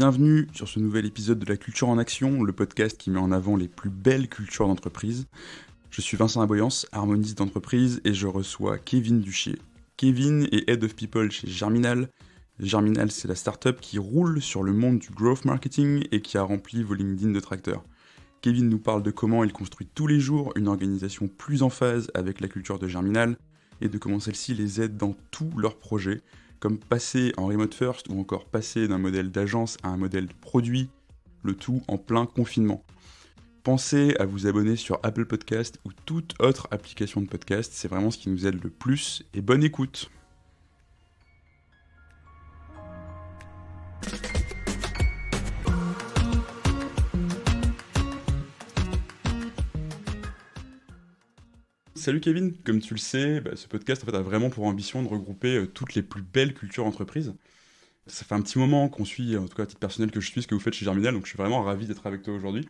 bienvenue sur ce nouvel épisode de La Culture en Action, le podcast qui met en avant les plus belles cultures d'entreprise. Je suis Vincent Aboyance, harmoniste d'entreprise, et je reçois Kevin Duchier. Kevin est Head of People chez Germinal. Germinal, c'est la startup qui roule sur le monde du growth marketing et qui a rempli vos LinkedIn de tracteurs. Kevin nous parle de comment il construit tous les jours une organisation plus en phase avec la culture de Germinal et de comment celle-ci les aide dans tous leurs projets, comme passer en remote first ou encore passer d'un modèle d'agence à un modèle de produit, le tout en plein confinement. Pensez à vous abonner sur Apple Podcast ou toute autre application de podcast, c'est vraiment ce qui nous aide le plus et bonne écoute. Salut Kevin, comme tu le sais, bah, ce podcast fait, a vraiment pour ambition de regrouper euh, toutes les plus belles cultures entreprises. Ça fait un petit moment qu'on suit, en tout cas à titre personnel, que je suis ce que vous faites chez Germinal, donc je suis vraiment ravi d'être avec toi aujourd'hui.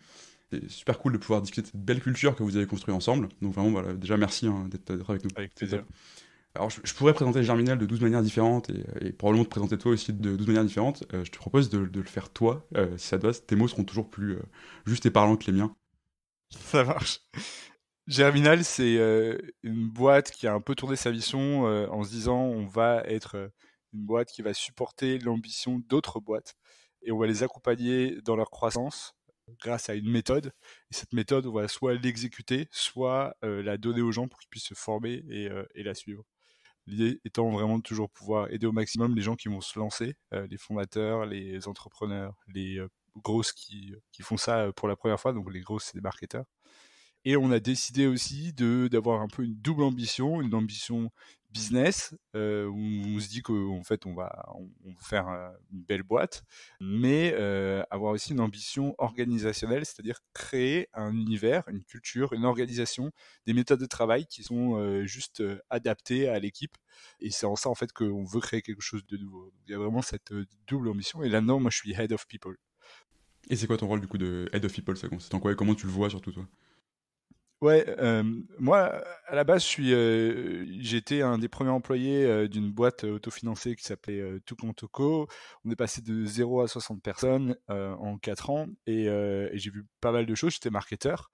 C'est super cool de pouvoir discuter de cette belle culture que vous avez construite ensemble. Donc vraiment, voilà, déjà merci hein, d'être avec nous. Avec plaisir. Alors je, pourrais présenter Germinal de 12 manières différentes et, probablement te présenter toi aussi de 12 manières différentes. Euh, je te propose de, le faire toi, euh, si ça te va. Tes mots seront toujours plus justes et parlants que les miens. Ça marche. Germinal, c'est euh, une boîte qui a un peu tourné sa mission euh, en se disant on va être euh, une boîte qui va supporter l'ambition d'autres boîtes et on va les accompagner dans leur croissance grâce à une méthode. Et cette méthode, on va soit l'exécuter, soit la donner aux gens pour qu'ils puissent se former et, la suivre. L'idée étant vraiment de toujours pouvoir aider au maximum les gens qui vont se lancer, les fondateurs, les entrepreneurs, les grosses qui, qui font ça pour la première fois, donc les grosses, c'est des marketeurs. Et on a décidé aussi de d'avoir un peu une double ambition, une ambition business euh, où on se dit qu'en fait on va on, faire euh, une belle boîte, mais euh, avoir aussi une ambition organisationnelle, c'est-à-dire créer un univers, une culture, une organisation, des méthodes de travail qui sont juste adaptées à l'équipe. Et c'est en ça en fait qu'on veut créer quelque chose de nouveau. Il y a vraiment cette double ambition. Et là-dedans, moi, je suis head of people. Et c'est quoi ton rôle du coup de head of people Ça consiste en quoi et comment tu le vois surtout toi Ouais, moi, à la base, j'étais un des premiers employés d'une boîte autofinancée qui s'appelait euh, Toco. On est passé de 0 à 60 personnes en 4 ans et, j'ai vu pas mal de choses. J'étais marketeur.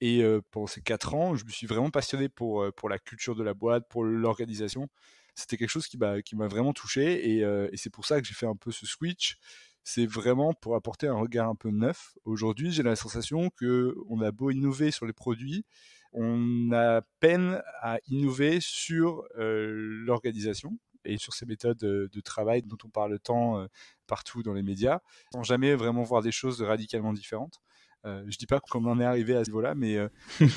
Et pendant ces 4 ans, je me suis vraiment passionné pour, pour la culture de la boîte, pour l'organisation. C'était quelque chose qui m'a, vraiment touché et c'est pour ça que j'ai fait un peu ce switch c'est vraiment pour apporter un regard un peu neuf. Aujourd'hui, j'ai la sensation que on a beau innover sur les produits, on a peine à innover sur euh, l'organisation et sur ces méthodes euh, de, travail dont on parle tant euh, partout dans les médias, sans jamais vraiment voir des choses radicalement différentes. Euh, je ne dis pas comment en est arrivé à ce niveau-là, mais euh,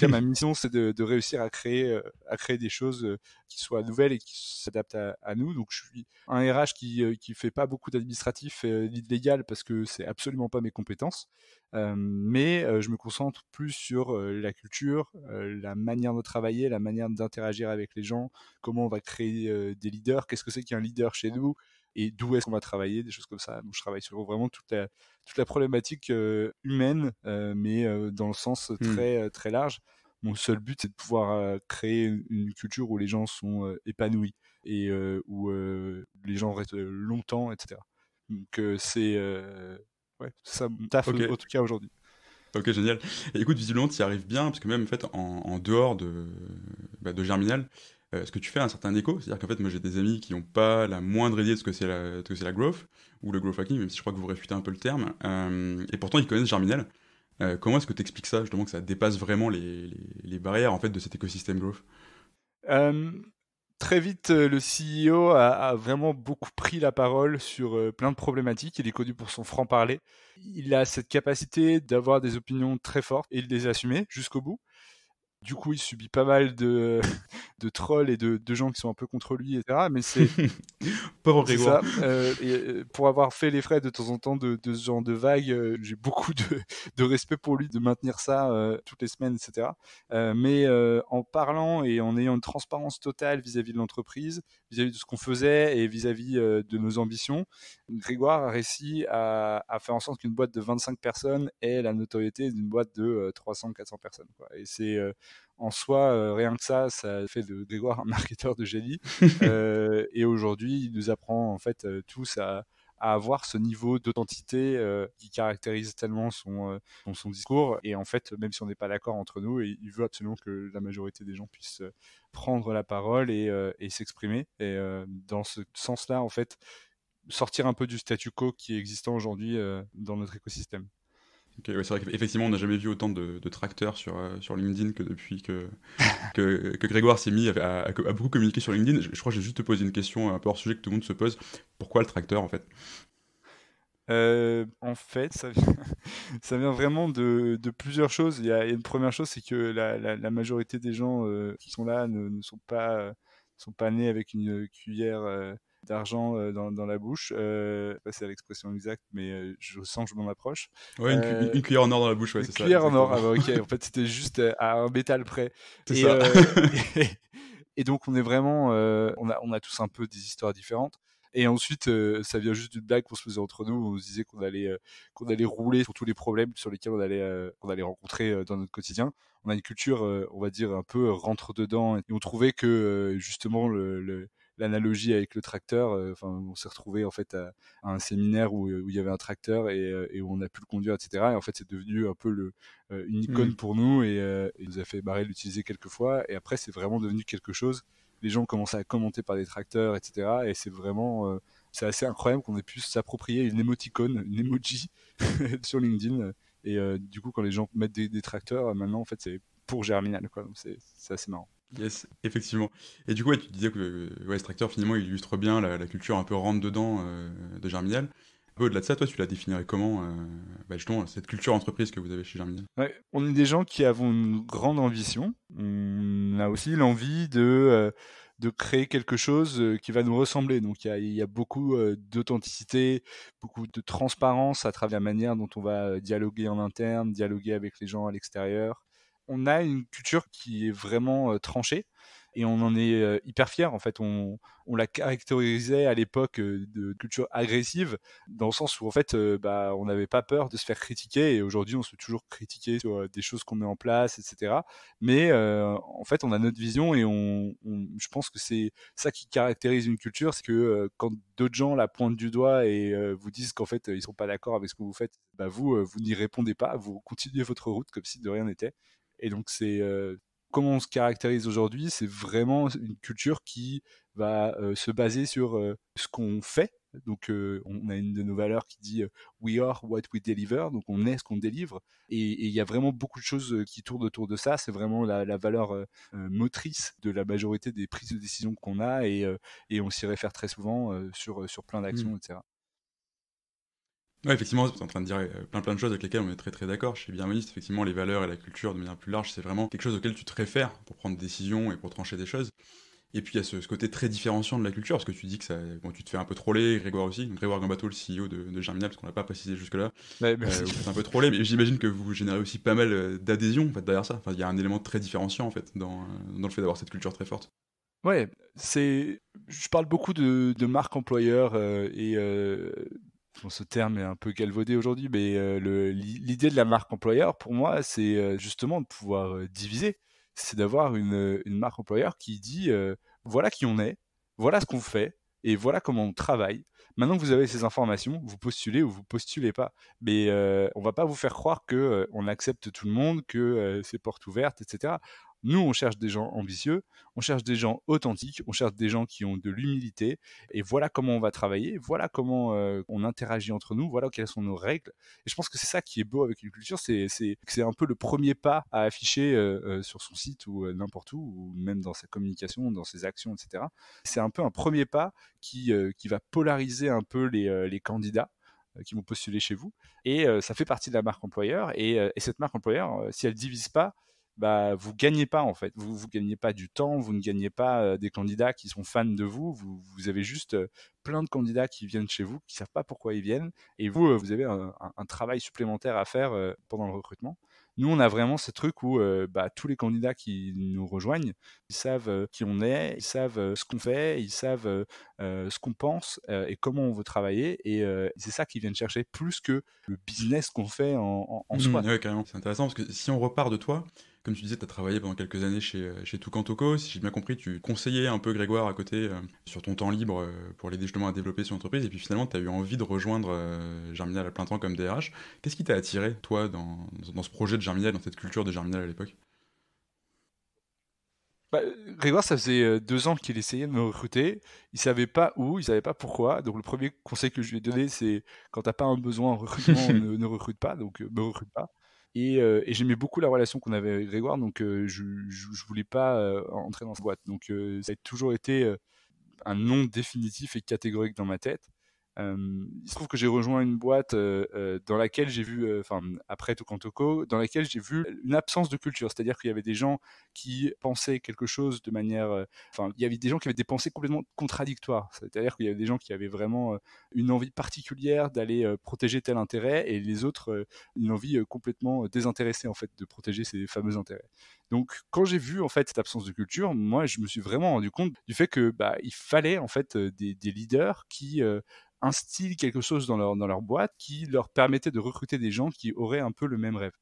ma mission, c'est de, réussir à créer, euh, à créer des choses qui soient nouvelles et qui s'adaptent à, nous. Donc, je suis un RH qui qui fait pas beaucoup d'administratif ni de légal parce que c'est absolument pas mes compétences, mais je me concentre plus sur la culture, la manière de travailler, la manière d'interagir avec les gens, comment on va créer des leaders, qu'est-ce que c'est qu'un leader chez nous et d'où est-ce qu'on va travailler, des choses comme ça. Donc je travaille sur vraiment toute la, toute la problématique euh, humaine, euh, mais euh, dans le sens mmh. très, très large. Mon seul but, c'est de pouvoir créer une, culture où les gens sont épanouis et où les gens restent longtemps, etc. Donc c'est ouais, ça mon taf en tout cas aujourd'hui. Ok, génial. écoute, visiblement, tu y arrives bien, parce que même en fait, en, dehors de, bah, de Germinal, est euh, ce que tu fais un certain écho. C'est-à-dire qu'en fait, moi j'ai des amis qui n'ont pas la moindre idée de ce que c'est la, que la growth ou le growth hacking, même si je crois que vous réfutez un peu le terme. Euh, et pourtant, ils connaissent Germinal. Euh, comment est-ce que tu expliques ça, justement, que ça dépasse vraiment les, barrières en fait, de cet écosystème growth Très vite, le CEO a, a, vraiment beaucoup pris la parole sur plein de problématiques. Il est connu pour son franc-parler. Il a cette capacité d'avoir des opinions très fortes et de les assumer jusqu'au bout. Du coup, il subit pas mal de, trolls et de, gens qui sont un peu contre lui, etc. Mais c'est. Pauvre Grégoire. Euh, euh, pour avoir fait les frais de temps en temps de, de ce genre de vague, euh, j'ai beaucoup de, respect pour lui de maintenir ça toutes les semaines, etc. mais en parlant et en ayant une transparence totale vis-à-vis de l'entreprise, vis-à-vis de ce qu'on faisait et vis-à-vis de nos ambitions, Grégoire a réussi à, faire en sorte qu'une boîte de 25 personnes ait la notoriété d'une boîte de 300-400 personnes. Et c'est en soi, euh, rien que ça, ça fait de Grégoire un marketeur de génie. Euh, et aujourd'hui, il nous apprend en fait euh, tous à, avoir ce niveau d'authenticité qui caractérise tellement son, discours. Et en fait, même si on n'est pas d'accord entre nous, il veut absolument que la majorité des gens puissent prendre la parole et, s'exprimer. Et dans ce sens-là, en fait, sortir un peu du statu quo qui est existant aujourd'hui dans notre écosystème c'est vrai qu'effectivement, on n'a jamais vu autant de, tracteurs sur, euh, sur LinkedIn que depuis que, que, Grégoire s'est mis à, beaucoup communiquer sur LinkedIn. Je, crois que j'ai juste posé une question un peu hors sujet que tout le monde se pose. Pourquoi le tracteur en fait euh, en fait, ça vient, ça vient vraiment de, de, plusieurs choses. Il y a une première chose, c'est que la, majorité des gens euh, qui sont là ne, ne sont pas sont pas nés avec une cuillère d'argent euh, dans, la bouche. Euh, pas c'est l'expression exacte, mais euh, je sens que je m'en approche. Ouais, une, euh, cuillère en or dans la bouche, ouais, c'est ça. Une cuillère en or, ah bah, ok. En fait, c'était juste à un métal près. C'est ça. et, donc, on est vraiment, on, a, on a tous un peu des histoires différentes. Et ensuite, ça vient juste d'une blague qu'on se faisait entre nous. On se disait qu'on allait, qu'on allait rouler sur tous les problèmes sur lesquels on allait, on allait rencontrer dans notre quotidien. On a une culture, on va dire, un peu rentre dedans. Et on trouvait que justement le, l'analogie avec le tracteur. Euh, enfin, on s'est retrouvé en fait à, un séminaire euh, où, il y avait un tracteur et, euh, où on a pu le conduire, etc. Et en fait, c'est devenu un peu le, une icône mmh. pour nous et, il nous a fait barrer l'utiliser quelques fois. Et après, c'est vraiment devenu quelque chose. Les gens commençaient à commenter par des tracteurs, etc. Et c'est vraiment, c'est assez incroyable qu'on ait pu s'approprier une émoticône, une emoji sur LinkedIn. Et du coup, quand les gens mettent des, tracteurs, maintenant, en fait, c'est pour Germinal, quoi. c'est assez marrant. Yes, effectivement. Et du coup, tu disais que euh, ouais, tracteur, finalement, il illustre bien la, culture un peu rentre-dedans euh, de Germinal. Bah, au-delà de ça, toi, tu la définirais comment, euh, bah, justement, cette culture entreprise que vous avez chez Germinal On est des gens qui avons une grande ambition. On a aussi l'envie de, de créer quelque chose qui va nous ressembler. Donc, il y a, beaucoup d'authenticité, beaucoup de transparence à travers la manière dont on va dialoguer en interne, dialoguer avec les gens à l'extérieur on a une culture qui est vraiment tranchée et on en est hyper fier en fait on, la caractérisait à l'époque de culture agressive dans le sens où en fait bah, on n'avait pas peur de se faire critiquer et aujourd'hui on se fait toujours critiquer sur des choses qu'on met en place etc mais en fait on a notre vision et je pense que c'est ça qui caractérise une culture c'est que quand d'autres gens la pointent du doigt et vous disent qu'en fait ils sont pas d'accord avec ce que vous faites bah, vous vous n'y répondez pas vous continuez votre route comme si de rien n'était et donc, c'est euh, comment on se caractérise aujourd'hui, c'est vraiment une culture qui va euh, se baser sur euh, ce qu'on fait. Donc, on a une de nos valeurs qui dit We are what we deliver, donc on est ce qu'on délivre. Et il y a vraiment beaucoup de choses qui tournent autour de ça. C'est vraiment la, valeur motrice de la majorité des prises de décision qu'on a et, et on s'y réfère très souvent sur, sur plein d'actions, mmh. etc. Oui, effectivement, vous en train de dire euh, plein plein de choses avec lesquelles on est très très d'accord. Chez suis bien effectivement, les valeurs et la culture de manière plus large, c'est vraiment quelque chose auquel tu te réfères pour prendre des décisions et pour trancher des choses. Et puis il y a ce, côté très différenciant de la culture, parce que tu dis que ça, bon, tu te fais un peu troller, Grégoire aussi, Grégoire Gambato, le CEO de, de Germinal, parce qu'on l'a pas précisé jusque-là, ouais, euh, vous faites un peu troller, mais j'imagine que vous générez aussi pas mal euh, d'adhésion en fait, derrière ça. Enfin, il y a un élément très différenciant en fait dans, dans le fait d'avoir cette culture très forte. Ouais, c'est. Je parle beaucoup de, marque employeur et ce terme est un peu galvaudé aujourd'hui, mais euh, l'idée de la marque employeur, pour moi, c'est euh, justement de pouvoir euh, diviser. C'est d'avoir une, marque employeur qui dit voilà qui on est, voilà ce qu'on fait et voilà comment on travaille. Maintenant que vous avez ces informations, vous postulez ou vous postulez pas. Mais on on va pas vous faire croire que on accepte tout le monde, que c'est porte ouverte, etc. Nous, on cherche des gens ambitieux, on cherche des gens authentiques, on cherche des gens qui ont de l'humilité. Et voilà comment on va travailler, voilà comment euh, on interagit entre nous, voilà quelles sont nos règles. Et je pense que c'est ça qui est beau avec une culture, c'est c'est un peu le premier pas à afficher euh, euh, sur son site ou n'importe où, ou même dans sa communication, dans ses actions, etc. C'est un peu un premier pas qui va polariser un peu les, candidats qui vont postuler chez vous. Et ça fait partie de la marque employeur. Et, cette marque employeur, si elle ne divise pas, bah, vous gagnez pas en fait, vous gagnez pas du temps, vous ne gagnez pas des candidats qui sont fans de vous, vous, vous avez juste plein de candidats qui viennent chez vous qui savent pas pourquoi ils viennent et vous vous avez un, travail supplémentaire à faire pendant le recrutement. Nous, on a vraiment ce truc où bah, tous les candidats qui nous rejoignent, ils savent qui on est, ils savent ce qu'on fait, ils savent ce qu'on pense et comment on veut travailler. Et c'est ça qu'ils viennent chercher plus que le business qu'on fait en, mmh, soi. carrément. C'est intéressant parce que si on repart de toi, comme tu disais, tu as travaillé pendant quelques années chez, euh, chez Toco. Si j'ai bien compris, tu conseillais un peu Grégoire à côté euh, sur ton temps libre euh, pour l'aider justement à développer son entreprise. Et puis finalement, tu as eu envie de rejoindre Germinal à plein temps comme DRH. Qu'est-ce qui t'a attiré, toi, dans, dans, ce projet de Germinal, dans cette culture de Germinal à l'époque bah, Grégoire, ça faisait deux ans qu'il essayait de me recruter. Il savait pas où, il savait pas pourquoi. Donc le premier conseil que je lui ai donné, c'est quand t'as pas un besoin en recrutement, ne, ne recrute pas. Donc ne recrute pas. Euh, et, j'aimais beaucoup la relation qu'on avait avec Grégoire, donc euh, je, je, voulais pas euh, entrer dans cette boîte. Donc ça a toujours été un nom définitif et catégorique dans ma tête. Euh, il se trouve que j'ai rejoint une boîte euh, euh, dans laquelle j'ai vu, enfin après Tokantoko dans laquelle j'ai vu une absence de culture, c'est-à-dire qu'il y avait des gens qui pensaient quelque chose de manière, enfin il y avait des gens qui avaient des pensées complètement contradictoires, c'est-à-dire qu'il y avait des gens qui avaient vraiment une envie particulière d'aller protéger tel intérêt et les autres une envie complètement désintéressée en fait de protéger ces fameux intérêts. Donc quand j'ai vu en fait cette absence de culture, moi je me suis vraiment rendu compte du fait que bah, il fallait en fait des leaders qui un style, quelque chose dans leur, dans leur boîte qui leur permettait de recruter des gens qui auraient un peu le même rêve.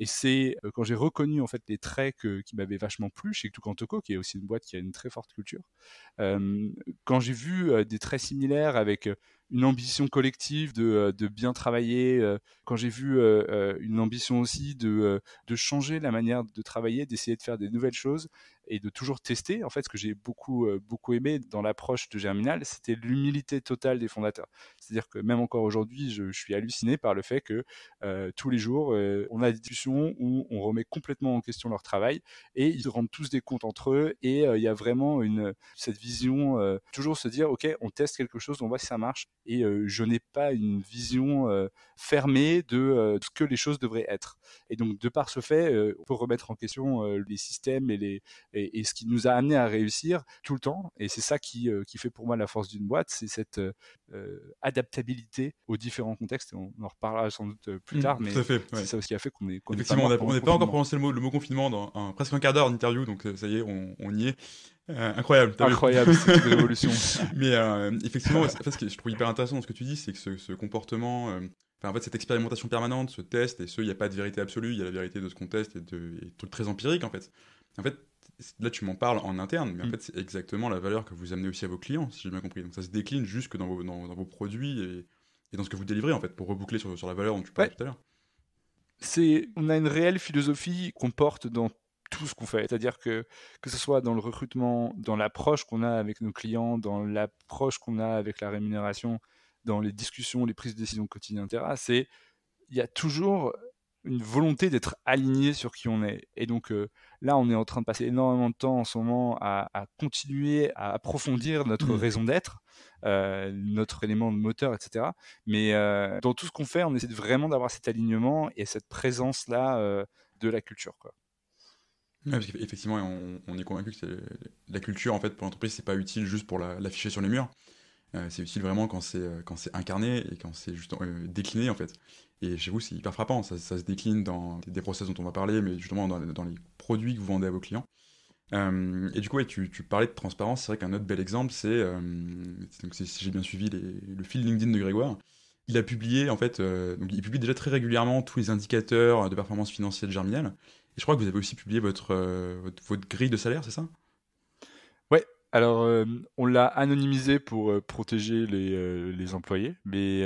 Et c'est euh, quand j'ai reconnu en fait les traits qui m'avaient vachement plu chez Tukantoko, qui est aussi une boîte qui a une très forte culture. Euh, quand j'ai vu euh, des traits similaires avec une ambition collective de, bien travailler, quand j'ai vu une ambition aussi de, de changer la manière de travailler, d'essayer de faire des nouvelles choses, et de toujours tester. En fait, ce que j'ai beaucoup, euh, beaucoup aimé dans l'approche de Germinal, c'était l'humilité totale des fondateurs. C'est-à-dire que même encore aujourd'hui, je, suis halluciné par le fait que euh, tous les jours, euh, on a des discussions où on remet complètement en question leur travail et ils rendent tous des comptes entre eux et il y a vraiment une, cette vision, toujours se dire, OK, on teste quelque chose, on voit si ça marche et je n'ai pas une vision fermée de ce que les choses devraient être. Et donc, de par ce fait, on peut remettre en question les systèmes et les, et, ce qui nous a amené à réussir tout le temps. Et c'est ça qui, euh, qui fait pour moi la force d'une boîte, c'est cette euh, euh, adaptabilité aux différents contextes. on, en reparlera sans doute plus mmh, tard, mais c'est ça aussi qui a fait qu'on est. Effectivement, on n'est pas encore prononcé le mot, le mot confinement dans presque un quart d'heure d'interview, donc ça y est, on, y est. incroyable. Incroyable, c'est une Mais effectivement, ce que je trouve hyper intéressant dans ce que tu dis, c'est que ce, comportement, en fait, cette expérimentation permanente, ce test, et ce, il n'y a pas de vérité absolue, il y a la vérité de ce qu'on teste et de, trucs très empiriques, en fait. En fait, là tu m'en parles en interne, mais en mm. fait c'est exactement la valeur que vous amenez aussi à vos clients, si j'ai bien compris. Donc ça se décline jusque dans vos, dans, vos produits et, dans ce que vous délivrez en fait, pour reboucler sur, la valeur dont tu parlais tout à l'heure. C'est, on a une réelle philosophie qu'on porte dans tout ce qu'on fait, c'est-à-dire que que ce soit dans le recrutement, dans l'approche qu'on a avec nos clients, dans l'approche qu'on a avec la rémunération, dans les discussions, les prises de décision quotidiennes, etc. C'est il y a toujours une volonté d'être aligné sur qui on est. Et donc euh, là, on est en train de passer énormément de temps en ce moment à, continuer à approfondir notre mm. raison d'être, euh, notre élément de moteur, etc. Mais euh, dans tout ce qu'on fait, on essaie vraiment d'avoir cet alignement et cette présence-là de la culture. effectivement on, est convaincu que la culture, en fait, pour l'entreprise, c'est pas utile juste pour l'afficher sur les murs. Euh, c'est utile vraiment quand c'est euh, quand c'est incarné et quand c'est juste euh, décliné en fait. Et chez vous, c'est hyper frappant. Ça, se décline dans des process dont on va parler, mais justement dans, les produits que vous vendez à vos clients. et du coup, tu, parlais de transparence. C'est vrai qu'un autre bel exemple, c'est si j'ai bien suivi le fil LinkedIn de Grégoire. Il a publié en fait, il publie déjà très régulièrement tous les indicateurs de performance financière de Germinal. Et je crois que vous avez aussi publié votre, votre grille de salaire, c'est ça alors, euh, on l'a anonymisé pour euh, protéger euh, les, employés, mais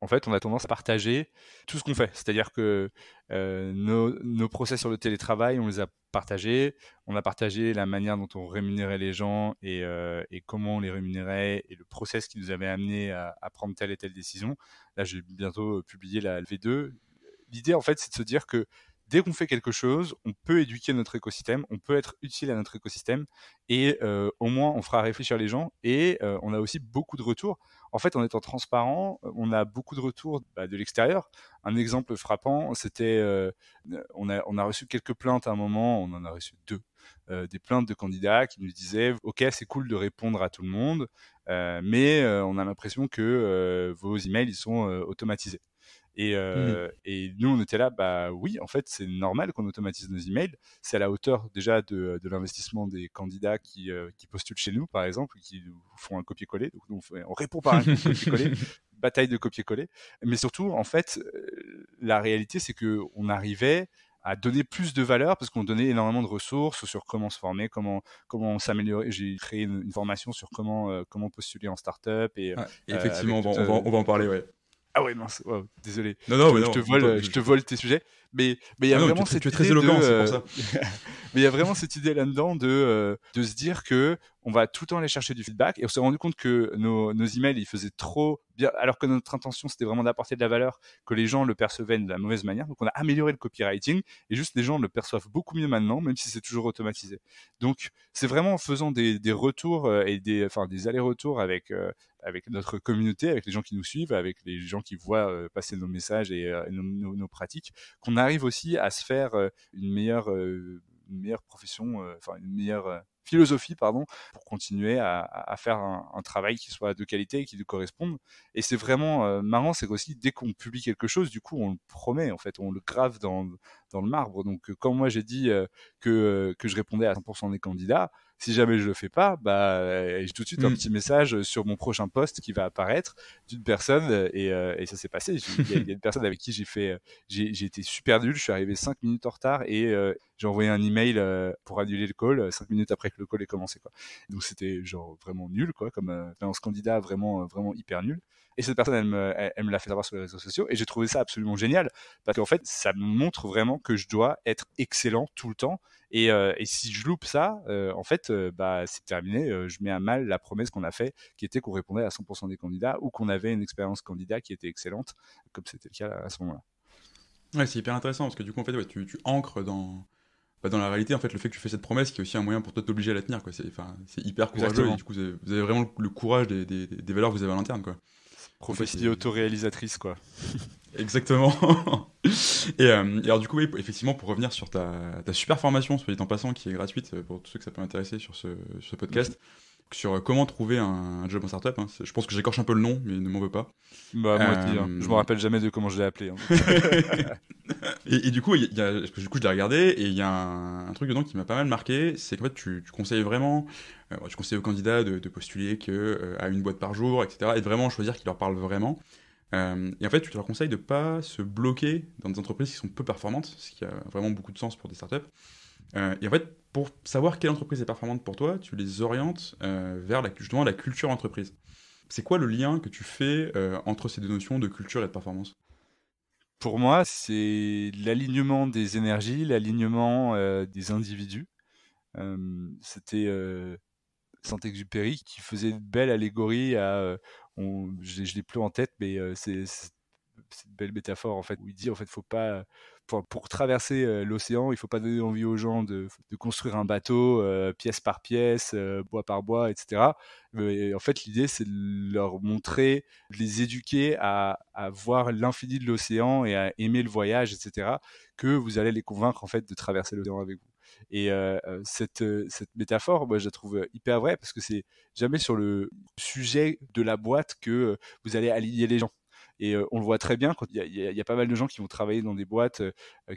en fait, on a tendance à partager tout ce qu'on fait. C'est-à-dire que nos, nos, procès sur le télétravail, on les a partagés. On a partagé la manière dont on rémunérait les gens et, comment on les rémunérait et le process qui nous avait amené à, à prendre telle et telle décision. Là, j'ai bientôt publié la V2. L'idée, en fait, c'est de se dire que dès qu'on fait quelque chose, on peut éduquer notre écosystème, on peut être utile à notre écosystème, et euh, au moins on fera réfléchir les gens, et euh, on a aussi beaucoup de retours. En fait, en étant transparent, euh, on a beaucoup de retours bah, de l'extérieur. Un exemple frappant, c'était, on, a, on a reçu quelques plaintes à un moment, on en a reçu deux, des plaintes de candidats qui nous disaient, ok, c'est cool de répondre à tout le monde, mais on a l'impression que vos emails, ils sont automatisés. Et, euh, mmh et, nous, on était là, bah oui, en fait, c'est normal qu'on automatise nos emails. C'est à la hauteur déjà de, l'investissement des candidats euh, qui, postulent chez nous, par exemple, qui font un copier-coller. Donc, on, on, répond par un copier-coller, bataille de copier-coller. Mais surtout, en fait, euh, la réalité, c'est qu'on arrivait à donner plus de valeur parce qu'on donnait énormément de ressources sur comment se former, comment comment s'améliorer. J'ai créé une, formation sur comment comment postuler en startup et, effectivement on, va, en parler ouais. Ah ouais, mince, wow, désolé. Non, non, je, non, je te vole, je te vole tes sujets. Mais mais il y a vraiment cette idée mais il vraiment cette idée là-dedans de euh, de se dire que on va tout le temps aller chercher du feedback et on s'est rendu compte que nos, nos emails ils faisaient trop bien alors que notre intention c'était vraiment d'apporter de la valeur que les gens le percevaient de la mauvaise manière donc on a amélioré le copywriting et juste les gens le perçoivent beaucoup mieux maintenant même si c'est toujours automatisé donc c'est vraiment en faisant des, des retours euh, et des enfin des allers-retours avec euh, avec notre communauté avec les gens qui nous suivent avec les gens qui voient passer nos messages et nos, nos, pratiques qu'on arrive aussi à se faire euh, une meilleure, euh, meilleure profession, euh, enfin une meilleure philosophie pardon pour continuer à, faire un, travail qui soit de qualité et qui nous corresponde et c'est vraiment marrant c'est aussi dès qu'on publie quelque chose du coup on le promet en fait on le grave dans dans le marbre. Donc, euh, quand moi j'ai dit euh, que, euh, que je répondais à 100% des candidats, si jamais je le fais pas, bah, j'ai tout de suite un hmm. petit message sur mon prochain poste qui va apparaître d'une personne et, ça s'est passé. Il y, a une personne avec qui j'ai fait, j'ai été super nul, je suis arrivé 5 minutes en retard et j'ai envoyé un email pour annuler le call 5 minutes après que le call ait commencé quoi. Donc c'était genre vraiment nul quoi, comme ce candidat vraiment vraiment hyper nul. Et cette personne, elle me, l'a fait savoir sur les réseaux sociaux. Et j'ai trouvé ça absolument génial. Parce qu'en fait, ça me montre vraiment que je dois être excellent tout le temps. Et, euh, et si je loupe ça, euh, en fait, euh, bah, c'est terminé. je mets à mal la promesse qu'on a fait qui était qu'on répondait à 100% des candidats ou qu'on avait une expérience candidat qui était excellente, comme c'était le cas à ce moment-là. Ouais, c'est hyper intéressant parce que du coup, en fait, tu, ancres dans, bah, dans la réalité, en fait, le fait que tu fais cette promesse, qui est aussi un moyen pour toi de t'obliger à la tenir. Quoi. C'est, c'est hyper courageux. Et du coup, vous avez, vraiment le courage des, des, des valeurs que vous avez à l'interne. Quoi prophétie autoréalisatrice, quoi. Exactement. Euh, et, alors du coup, effectivement, pour revenir sur ta, super formation, soit dit en passant, qui est gratuite euh, pour tous ceux que ça peut intéresser sur ce, podcast, sur euh, comment trouver un, job en startup. Hein. Je pense que j'écorche un peu le nom, mais ne m'en veux pas. Bah, moi hein. je me rappelle jamais de comment je l'ai appelé. Hein. et, du coup, du coup, je l'ai regardé et il y a un, truc dedans qui m'a pas mal marqué, c'est qu'en fait, tu, tu conseilles vraiment euh, je conseille aux candidats de, postuler que, euh, à une boîte par jour, etc. Et de vraiment choisir qui leur parle vraiment. Euh, et en fait, je leur conseille de ne pas se bloquer dans des entreprises qui sont peu performantes, ce qui a vraiment beaucoup de sens pour des startups. et en fait, pour savoir quelle entreprise est performante pour toi, tu les orientes vers la, justement la culture entreprise. C'est quoi le lien que tu fais entre ces deux notions de culture et de performance Pour moi, c'est l'alignement des énergies, l'alignement des individus. C'était Saint-Exupéry qui faisait une belle allégorie à. Euh, je ne l'ai plus en tête, mais euh, c'est une belle métaphore en fait où il dit en fait faut pas pour, traverser euh, l'océan il faut pas donner envie aux gens de, construire un bateau pièce par pièce bois par bois etc en fait l'idée c'est de leur montrer de les éduquer à, à voir l'infini de l'océan et à aimer le voyage etc que vous allez les convaincre en fait de traverser l'océan avec vous et euh, euh, euh, cette, métaphore, moi, je la trouve hyper vraie parce que c'est jamais sur le sujet de la boîte que vous allez aligner les gens. Et on le voit très bien quand il y, a pas mal de gens qui vont travailler dans des boîtes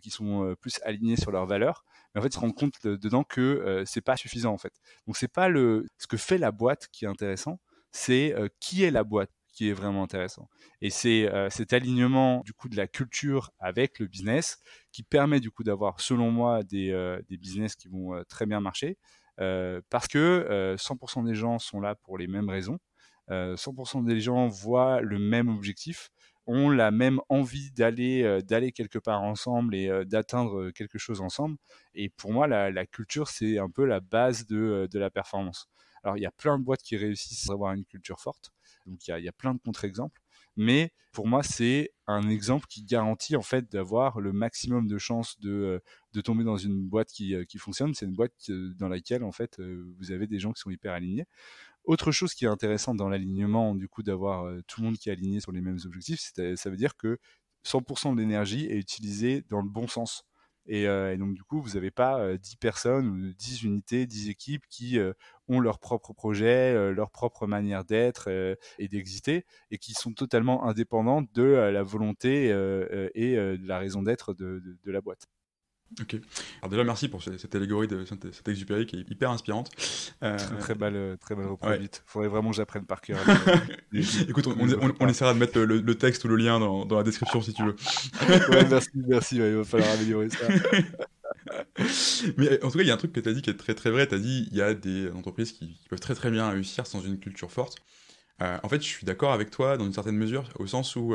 qui sont plus alignées sur leurs valeurs, mais en fait ils se rendent compte dedans que c'est pas suffisant en fait. Donc c'est pas le ce que fait la boîte qui est intéressant, c'est qui est la boîte, qui est vraiment intéressant. Et c'est euh, cet alignement du coup de la culture avec le business qui permet du coup d'avoir, selon moi, des, euh, des, business qui vont euh, très bien marcher parce que 100% des gens sont là pour les mêmes raisons, 100% des gens voient le même objectif, ont la même envie d'aller d'aller quelque part ensemble et d'atteindre quelque chose ensemble. Et pour moi, la, la culture, c'est un peu la base de, de la performance. Alors, il y a plein de boîtes qui réussissent à avoir une culture forte. Donc il y, a, plein de contre-exemples. Mais pour moi, c'est un exemple qui garantit en fait d'avoir le maximum de chances de, euh, de tomber dans une boîte qui, euh, qui fonctionne. C'est une boîte euh, dans laquelle en fait vous avez des gens qui sont hyper alignés. Autre chose qui est intéressante dans l'alignement, du coup, d'avoir tout le monde qui est aligné sur les mêmes objectifs, ça veut dire que 100% de l'énergie est utilisée dans le bon sens. Euh, et, donc, du coup, vous n'avez pas euh, dix 10 personnes ou 10 unités, 10 équipes qui euh, ont leur propre projet, leur propre manière d'être et d'exister, et qui sont totalement indépendantes de la volonté et de la raison d'être de, la boîte. Ok. Alors déjà, merci pour cette allégorie de saint qui est hyper inspirante. Euh, très, mal, très mal euh, reproduite. Faudrait vraiment que j'apprenne par cœur. Écoute, on, essaiera de mettre le, texte ou le lien dans, la description si tu veux. ouais, merci, merci. il va falloir améliorer ça. Mais en tout cas, il y a un truc que tu as dit qui est très très vrai. Tu as dit il y a des entreprises qui, peuvent très très bien réussir sans une culture forte. Euh, en fait, je suis d'accord avec toi dans une certaine mesure, au sens où,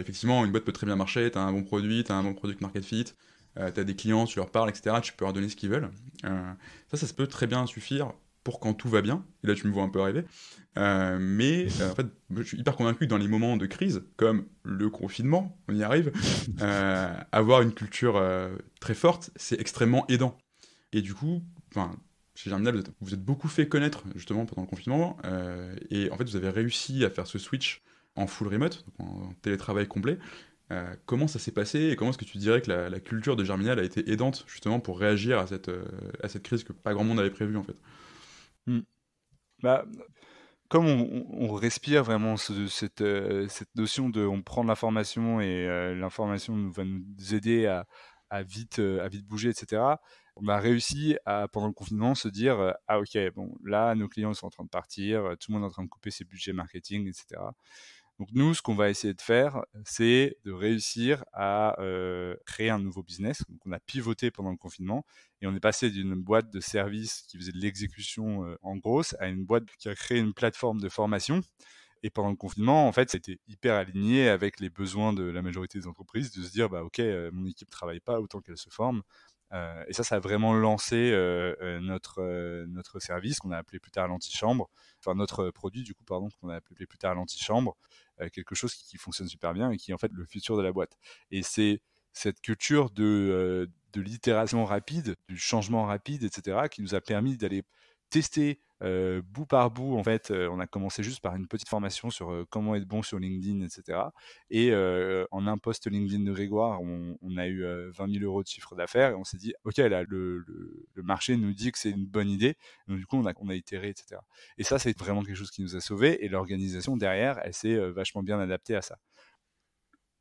effectivement, une boîte peut très bien marcher, tu as un bon produit, tu as un bon product market fit, euh, tu as des clients, tu leur parles, etc., tu peux leur donner ce qu'ils veulent. Euh, ça, ça, ça peut très bien suffire pour quand tout va bien, et là tu me vois un peu arriver, euh, mais en fait, je suis hyper convaincu que dans les moments de crise, comme le confinement, on y arrive, avoir une culture très forte, c'est extrêmement aidant. Et du coup, enfin, chez Germinal, vous êtes, vous êtes, beaucoup fait connaître justement pendant le confinement, et en fait vous avez réussi à faire ce switch en full remote, en, télétravail complet, euh, comment ça s'est passé et comment est-ce que tu dirais que la, culture de Germinal a été aidante justement pour réagir à cette, euh, crise que pas grand monde avait prévue en fait hmm. bah, Comme on, respire vraiment euh, cette, notion de on prend de l'information et l'information va nous aider à, à, vite, à vite bouger, etc. On a réussi à, pendant le confinement, se dire Ah, ok, bon, là, nos clients sont en train de partir, tout le monde est en train de couper ses budgets marketing, etc. Donc nous, ce qu'on va essayer de faire, c'est de réussir à euh, créer un nouveau business. Donc on a pivoté pendant le confinement et on est passé d'une boîte de services qui faisait de l'exécution euh, en grosse à une boîte qui a créé une plateforme de formation. Et pendant le confinement, en fait, c'était hyper aligné avec les besoins de la majorité des entreprises de se dire, bah ok, euh, mon équipe travaille pas autant qu'elle se forme. et ça, ça a vraiment lancé notre, notre service qu'on a appelé plus tard l'antichambre, enfin notre produit du coup, pardon, qu'on a appelé plus tard l'antichambre, euh, quelque chose qui, fonctionne super bien et qui est en fait le futur de la boîte. Et c'est cette culture de, euh, de l'itération rapide, du changement rapide, etc., qui nous a permis d'aller tester euh, bout par bout, en fait, euh, on a commencé juste par une petite formation sur euh, comment être bon sur LinkedIn, etc. Et en un post LinkedIn de Grégoire, on, a eu 20 000 euros de chiffre d'affaires et on s'est dit, OK, là, le, marché nous dit que c'est une bonne idée. Donc, du coup, on a, on a itéré, etc. Et ça, c'est vraiment quelque chose qui nous a sauvés et l'organisation derrière, elle s'est vachement bien adaptée à ça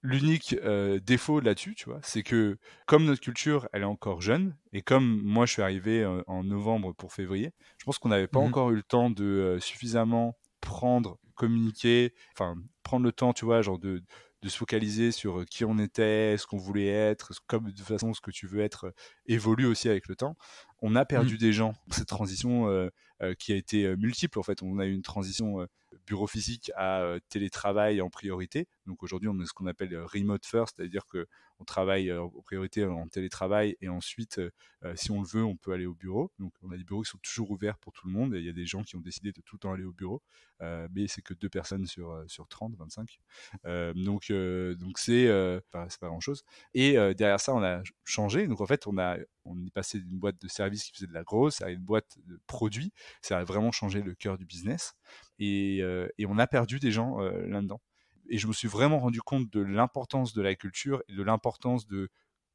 l'unique euh, défaut là-dessus, tu vois, c'est que comme notre culture, elle est encore jeune, et comme moi je suis arrivé en novembre pour février, je pense qu'on n'avait pas mmh encore eu le temps de suffisamment prendre, communiquer, enfin prendre le temps, tu vois, genre de, se focaliser sur qui on était, ce qu'on voulait être, comme de toute façon ce que tu veux être évolue aussi avec le temps. On a perdu mmh. des gens. Cette transition qui a été multiple en fait, on a eu une transition bureau physique à télétravail en priorité, donc aujourd'hui, on est ce qu'on appelle euh, remote first, c'est-à-dire qu'on travaille en euh, priorité en télétravail et ensuite, euh, si on le veut, on peut aller au bureau. Donc on a des bureaux qui sont toujours ouverts pour tout le monde et il y a des gens qui ont décidé de tout le temps aller au bureau, mais c'est que deux personnes sur, sur 30, 25. donc donc c'est pas, grand-chose. Et derrière ça, on a changé. Donc en fait, on, a, on est passé d'une boîte de services qui faisait de la grosse à une boîte de produits. Ça a vraiment changé le cœur du business. Et, on a perdu des gens là-dedans et je me suis vraiment rendu compte de l'importance de la culture et de l'importance de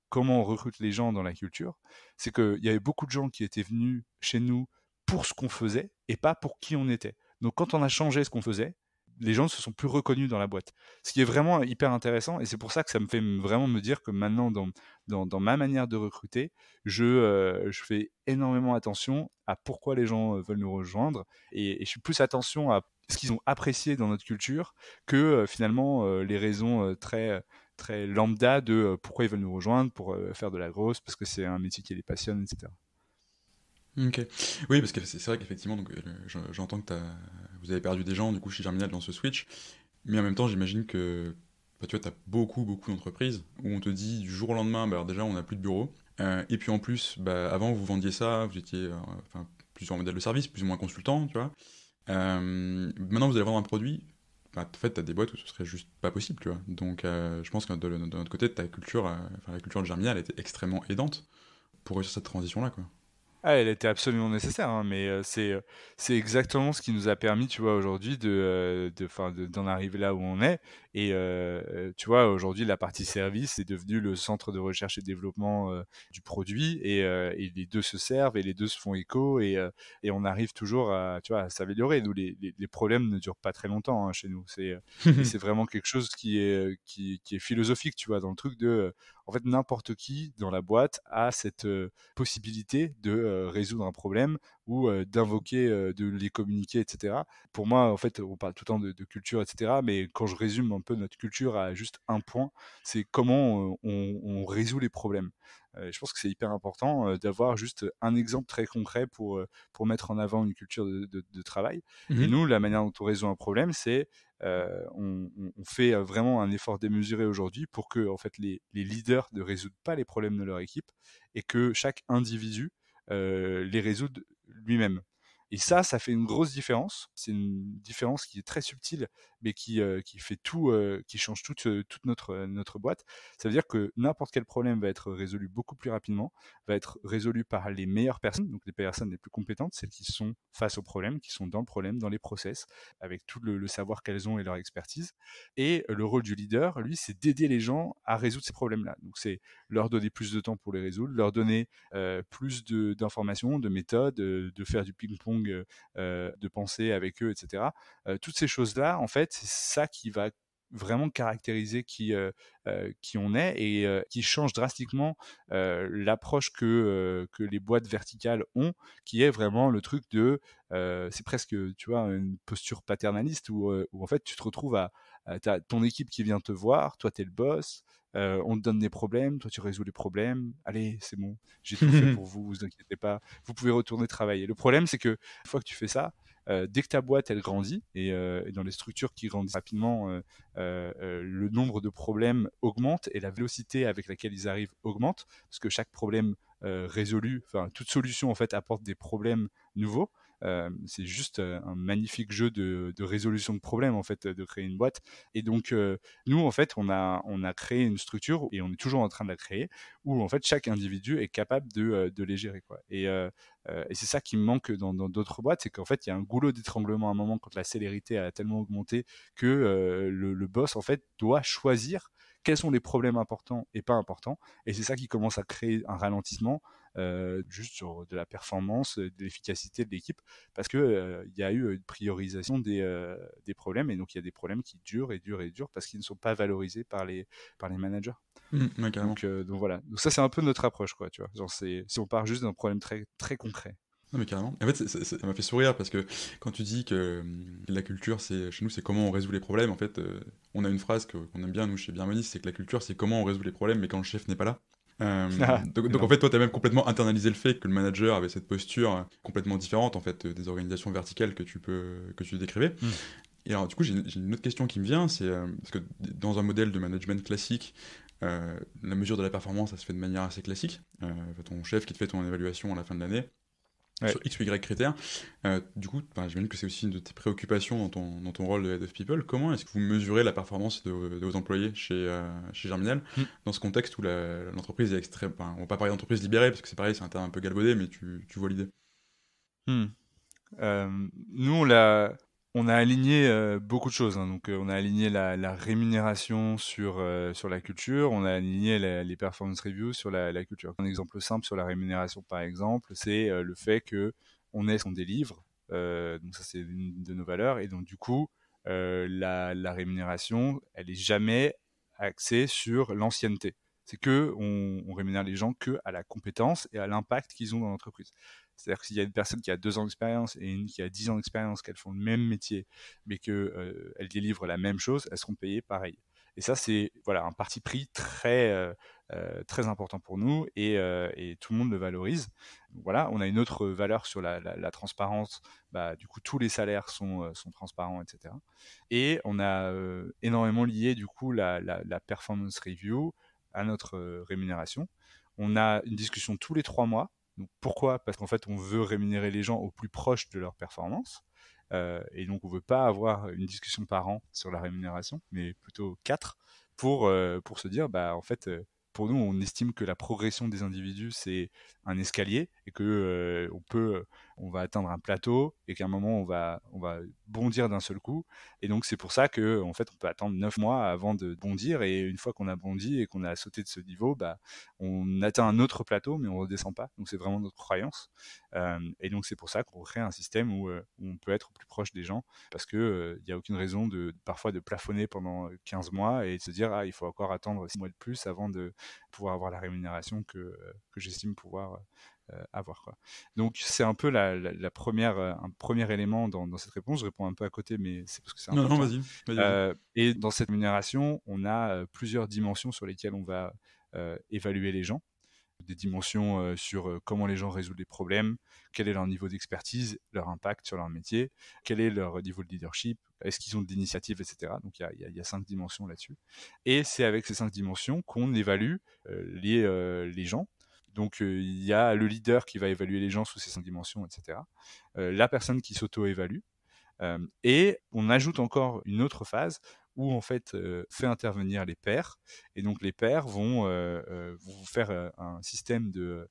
comment on recrute les gens dans la culture. C'est qu'il y avait beaucoup de gens qui étaient venus chez nous pour ce qu'on faisait et pas pour qui on était. Donc quand on a changé ce qu'on faisait, les gens se sont plus reconnus dans la boîte. Ce qui est vraiment hyper intéressant, et c'est pour ça que ça me fait vraiment me dire que maintenant, dans, dans, ma manière de recruter, je, euh, je, fais énormément attention à pourquoi les gens euh, veulent nous rejoindre, et je suis plus attention à ce qu'ils ont apprécié dans notre culture que euh, finalement euh, les raisons euh, très très lambda de pourquoi ils veulent nous rejoindre pour faire de la grosse parce que c'est un métier qui les passionne etc. Ok. Oui, parce que c'est vrai qu'effectivement, j'entends que vous avez perdu des gens, du coup, chez Germinal dans ce switch. Mais en même temps, j'imagine que bah, tu vois, as beaucoup, beaucoup d'entreprises où on te dit du jour au lendemain, bah, déjà, on n'a plus de bureau. et puis en plus, bah, avant, vous vendiez ça, vous étiez enfin, plusieurs modèles de service, plus ou moins consultant, tu vois. Euh, maintenant, vous allez vendre un produit. Bah, en fait, tu as des boîtes où ce serait juste pas possible, tu vois. Donc, euh, je pense que de, notre côté, ta culture, euh, enfin, la culture de Germia, était extrêmement aidante pour réussir cette transition-là, quoi. Ah, elle était absolument nécessaire, hein, mais euh, euh, c'est exactement ce qui nous a permis, tu vois, aujourd'hui de euh, d'en arriver là où on est. Et tu vois, aujourd'hui, la partie service est devenue le centre de recherche et développement du produit, et, les deux se servent et les deux se font écho, et et on arrive toujours à à s'améliorer. Nous, les, problèmes ne durent pas très longtemps hein, chez nous. C'est vraiment quelque chose qui est qui est philosophique, tu vois, dans le truc de en fait, n'importe qui dans la boîte a cette euh, possibilité de euh, résoudre un problème ou euh, d'invoquer, de les communiquer, etc. Pour moi, en fait, on parle tout le temps de, culture, etc. Mais quand je résume un peu notre culture à juste un point, c'est comment on résout les problèmes. Euh, je pense que c'est hyper important euh, d'avoir juste un exemple très concret pour, euh, pour mettre en avant une culture de, travail. Mmh et nous, la manière dont on résout un problème, c'est euh, on, fait vraiment un effort démesuré aujourd'hui pour que en fait, les, les leaders ne résoudent pas les problèmes de leur équipe et que chaque individu les résoudre lui-même. Et ça, ça fait une grosse différence. C'est une différence qui est très subtile, mais qui, euh, qui fait tout, euh, qui change toute, euh, toute notre, notre boîte. Ça veut dire que n'importe quel problème va être résolu beaucoup plus rapidement, va être résolu par les meilleures personnes, donc les personnes les plus compétentes, celles qui sont face au problème, qui sont dans le problème, dans les process, avec tout le, savoir qu'elles ont et leur expertise. Et le rôle du leader, lui, c'est d'aider les gens à résoudre ces problèmes-là. Donc c'est leur donner plus de temps pour les résoudre, leur donner plus d'informations, de, méthodes, de, de faire du ping-pong, de penser avec eux, etc. toutes ces choses-là, en fait, c'est ça qui va vraiment caractériser qui, euh, euh, on est et euh, qui change drastiquement l'approche que, les boîtes verticales ont, qui est vraiment le truc de, c'est presque, tu vois, une posture paternaliste où, en fait tu te retrouves à, t'as ton équipe qui vient te voir, toi tu es le boss, on te donne des problèmes, toi tu résous les problèmes, allez, c'est bon, j'ai tout fait pour vous, vous inquiétez pas, vous pouvez retourner travailler. Le problème, c'est que une fois que tu fais ça, euh, dès que ta boîte, elle grandit, et, euh, dans les structures qui grandissent rapidement, euh, le nombre de problèmes augmente et la vélocité avec laquelle ils arrivent augmente, parce que chaque problème résolu, enfin toute solution en fait apporte des problèmes nouveaux. Euh, c'est juste euh, un magnifique jeu de, résolution de problèmes en fait de créer une boîte. Et donc euh, nous en fait on a créé une structure et on est toujours en train de la créer où en fait chaque individu est capable de, les gérer Et, c'est ça qui me manque dans d'autres boîtes, c'est qu'en fait il y a un goulot d'étranglement à un moment quand la célérité a tellement augmenté que le, le, boss en fait doit choisir quels sont les problèmes importants et pas importants. Et c'est ça qui commence à créer un ralentissement euh, juste sur de la performance, de l'efficacité de l'équipe, parce que euh, il y a eu une priorisation euh, des, problèmes, et donc il y a des problèmes qui durent et durent et durent parce qu'ils ne sont pas valorisés par les, par les managers. Mmh, donc, voilà, ça c'est un peu notre approche, quoi, tu vois. si on part juste d'un problème très, très concret. Non mais carrément. En fait, ça m'a fait sourire parce que quand tu dis que hum, la culture, c'est chez nous, c'est comment on résout les problèmes. En fait, on a une phrase qu'on aime bien nous chez Birmanie, c'est que la culture, c'est comment on résout les problèmes, mais quand le chef n'est pas là. Euh, ah, donc, en fait, toi, tu as même complètement internalisé le fait que le manager avait cette posture euh, complètement différente en fait euh, des organisations verticales que tu peux que tu décrivais. Hmm. Et alors, du coup, j'ai une autre question qui me vient, c'est parce que dans un modèle de management classique, la mesure de la performance, ça se fait de manière assez classique. ton chef qui te fait ton évaluation à la fin de l'année, sur X ou Y critères. Euh, du coup, bah, j'imagine que c'est aussi une de tes préoccupations dans ton, dans ton rôle de Head of People. Comment est-ce que vous mesurez la performance de, vos employés chez, euh, chez Germinal hmm. dans ce contexte où l'entreprise est extrême On va pas parler d'entreprise libérée parce que c'est pareil, c'est un terme un peu galvaudé, mais tu, tu vois l'idée. Hmm. Euh, nous, on l'a on a aligné euh, beaucoup de choses. Hein. Donc, euh, on a aligné la, rémunération sur, euh, sur la culture, on a aligné les performance reviews sur la, culture. Un exemple simple sur la rémunération, par exemple, c'est le fait que on est, on délivre. donc, ça, c'est une de nos valeurs. Et donc, du coup, la, rémunération, elle n'est jamais axée sur l'ancienneté. C'est que on, rémunère les gens que à la compétence et à l'impact qu'ils ont dans l'entreprise. C'est-à-dire que s'il y a une personne qui a deux ans d'expérience et une qui a dix ans d'expérience, qu'elles font le même métier, mais qu'elles euh, délivrent la même chose, elles seront payées pareil. Et ça, c'est voilà un parti pris très euh, euh, très important pour nous et, et, tout le monde le valorise. Voilà, on a une autre valeur sur la, la, la transparence. Bah, du coup, tous les salaires sont, sont transparents, etc. Et on a énormément lié du coup la, la, performance review à notre rémunération. On a une discussion tous les trois mois donc, pourquoi Parce qu'en fait, on veut rémunérer les gens au plus proche de leur performance. Euh, et donc, on veut pas avoir une discussion par an sur la rémunération, mais plutôt quatre pour, euh, pour se dire, bah, en fait, euh, pour nous, on estime que la progression des individus, c'est un escalier et que on peut on va atteindre un plateau et qu'à un moment on va, on va bondir d'un seul coup. Et donc c'est pour ça que en fait on peut attendre neuf mois avant de bondir et une fois qu'on a bondi et qu'on a sauté de ce niveau, bah, on atteint un autre plateau mais on ne redescend pas. Donc c'est vraiment notre croyance. Euh, et donc c'est pour ça qu'on crée un système où, euh, on peut être plus proche des gens parce que euh, il n'y a aucune raison de parfois de plafonner pendant 15 mois et de se dire ah il faut encore attendre six mois de plus avant de pouvoir avoir la rémunération que, que j'estime pouvoir avoir. Euh, Donc c'est un peu la, première, euh, un premier élément dans, cette réponse. Je réponds un peu à côté, mais c'est parce que c'est un Non, non, vas-y. Euh, et dans cette rémunération, on a plusieurs dimensions sur lesquelles on va évaluer les gens. Des dimensions sur comment les gens résolvent les problèmes, quel est leur niveau d'expertise, leur impact sur leur métier, quel est leur niveau de leadership, est-ce qu'ils ont de l'initiative, etc. Donc il y, y a, cinq dimensions là-dessus. Et c'est avec ces cinq dimensions qu'on évalue les, les gens donc, euh, il y a le leader qui va évaluer les gens sous ses cinq dimensions, etc. Euh, la personne qui s'auto-évalue. Euh, et on ajoute encore une autre phase où, en fait, fait intervenir les pairs. Et donc, les pairs vont, vous faire un système de,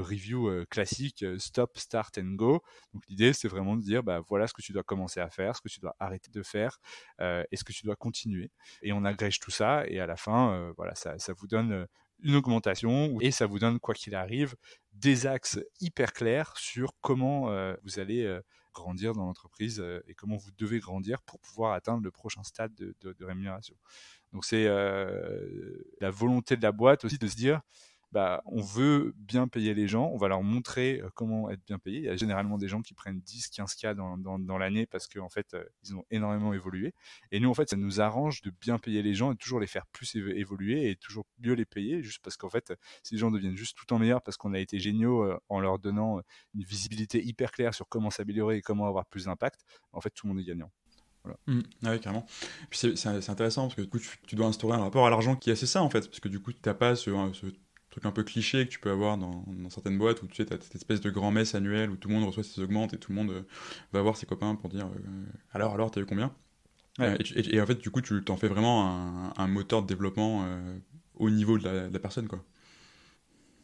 review classique, stop, start and go. Donc, l'idée, c'est vraiment de dire, bah, voilà ce que tu dois commencer à faire, ce que tu dois arrêter de faire, et ce que tu dois continuer. Et on agrège tout ça. Et à la fin, voilà, ça vous donne une augmentation et ça vous donne, quoi qu'il arrive, des axes hyper clairs sur comment euh, vous allez euh, grandir dans l'entreprise euh, et comment vous devez grandir pour pouvoir atteindre le prochain stade de, de rémunération. Donc c'est la volonté de la boîte aussi de se dire, bah, on veut bien payer les gens, on va leur montrer euh, comment être bien payé. Il y a généralement des gens qui prennent 10, 15 cas dans, l'année parce qu'en fait, euh, ils ont énormément évolué. Et nous, en fait, ça nous arrange de bien payer les gens et toujours les faire plus évoluer et toujours mieux les payer, juste parce qu'en fait, ces gens deviennent juste tout en meilleurs parce qu'on a été géniaux euh, en leur donnant une visibilité hyper claire sur comment s'améliorer et comment avoir plus d'impact, en fait, tout le monde est gagnant. Voilà. Mmh. oui, carrément. c'est intéressant parce que du coup, tu, dois instaurer un rapport à l'argent qui est assez ça en fait, parce que du coup, tu n'as pas ce hein, un peu cliché que tu peux avoir dans, certaines boîtes où tu sais, t'as cette espèce de grand messe annuelle où tout le monde reçoit ses augmentes et tout le monde euh, va voir ses copains pour dire euh, alors, alors, t'as eu combien euh, et, en fait, du coup, tu t'en fais vraiment un, moteur de développement au niveau de la, la, personne, quoi.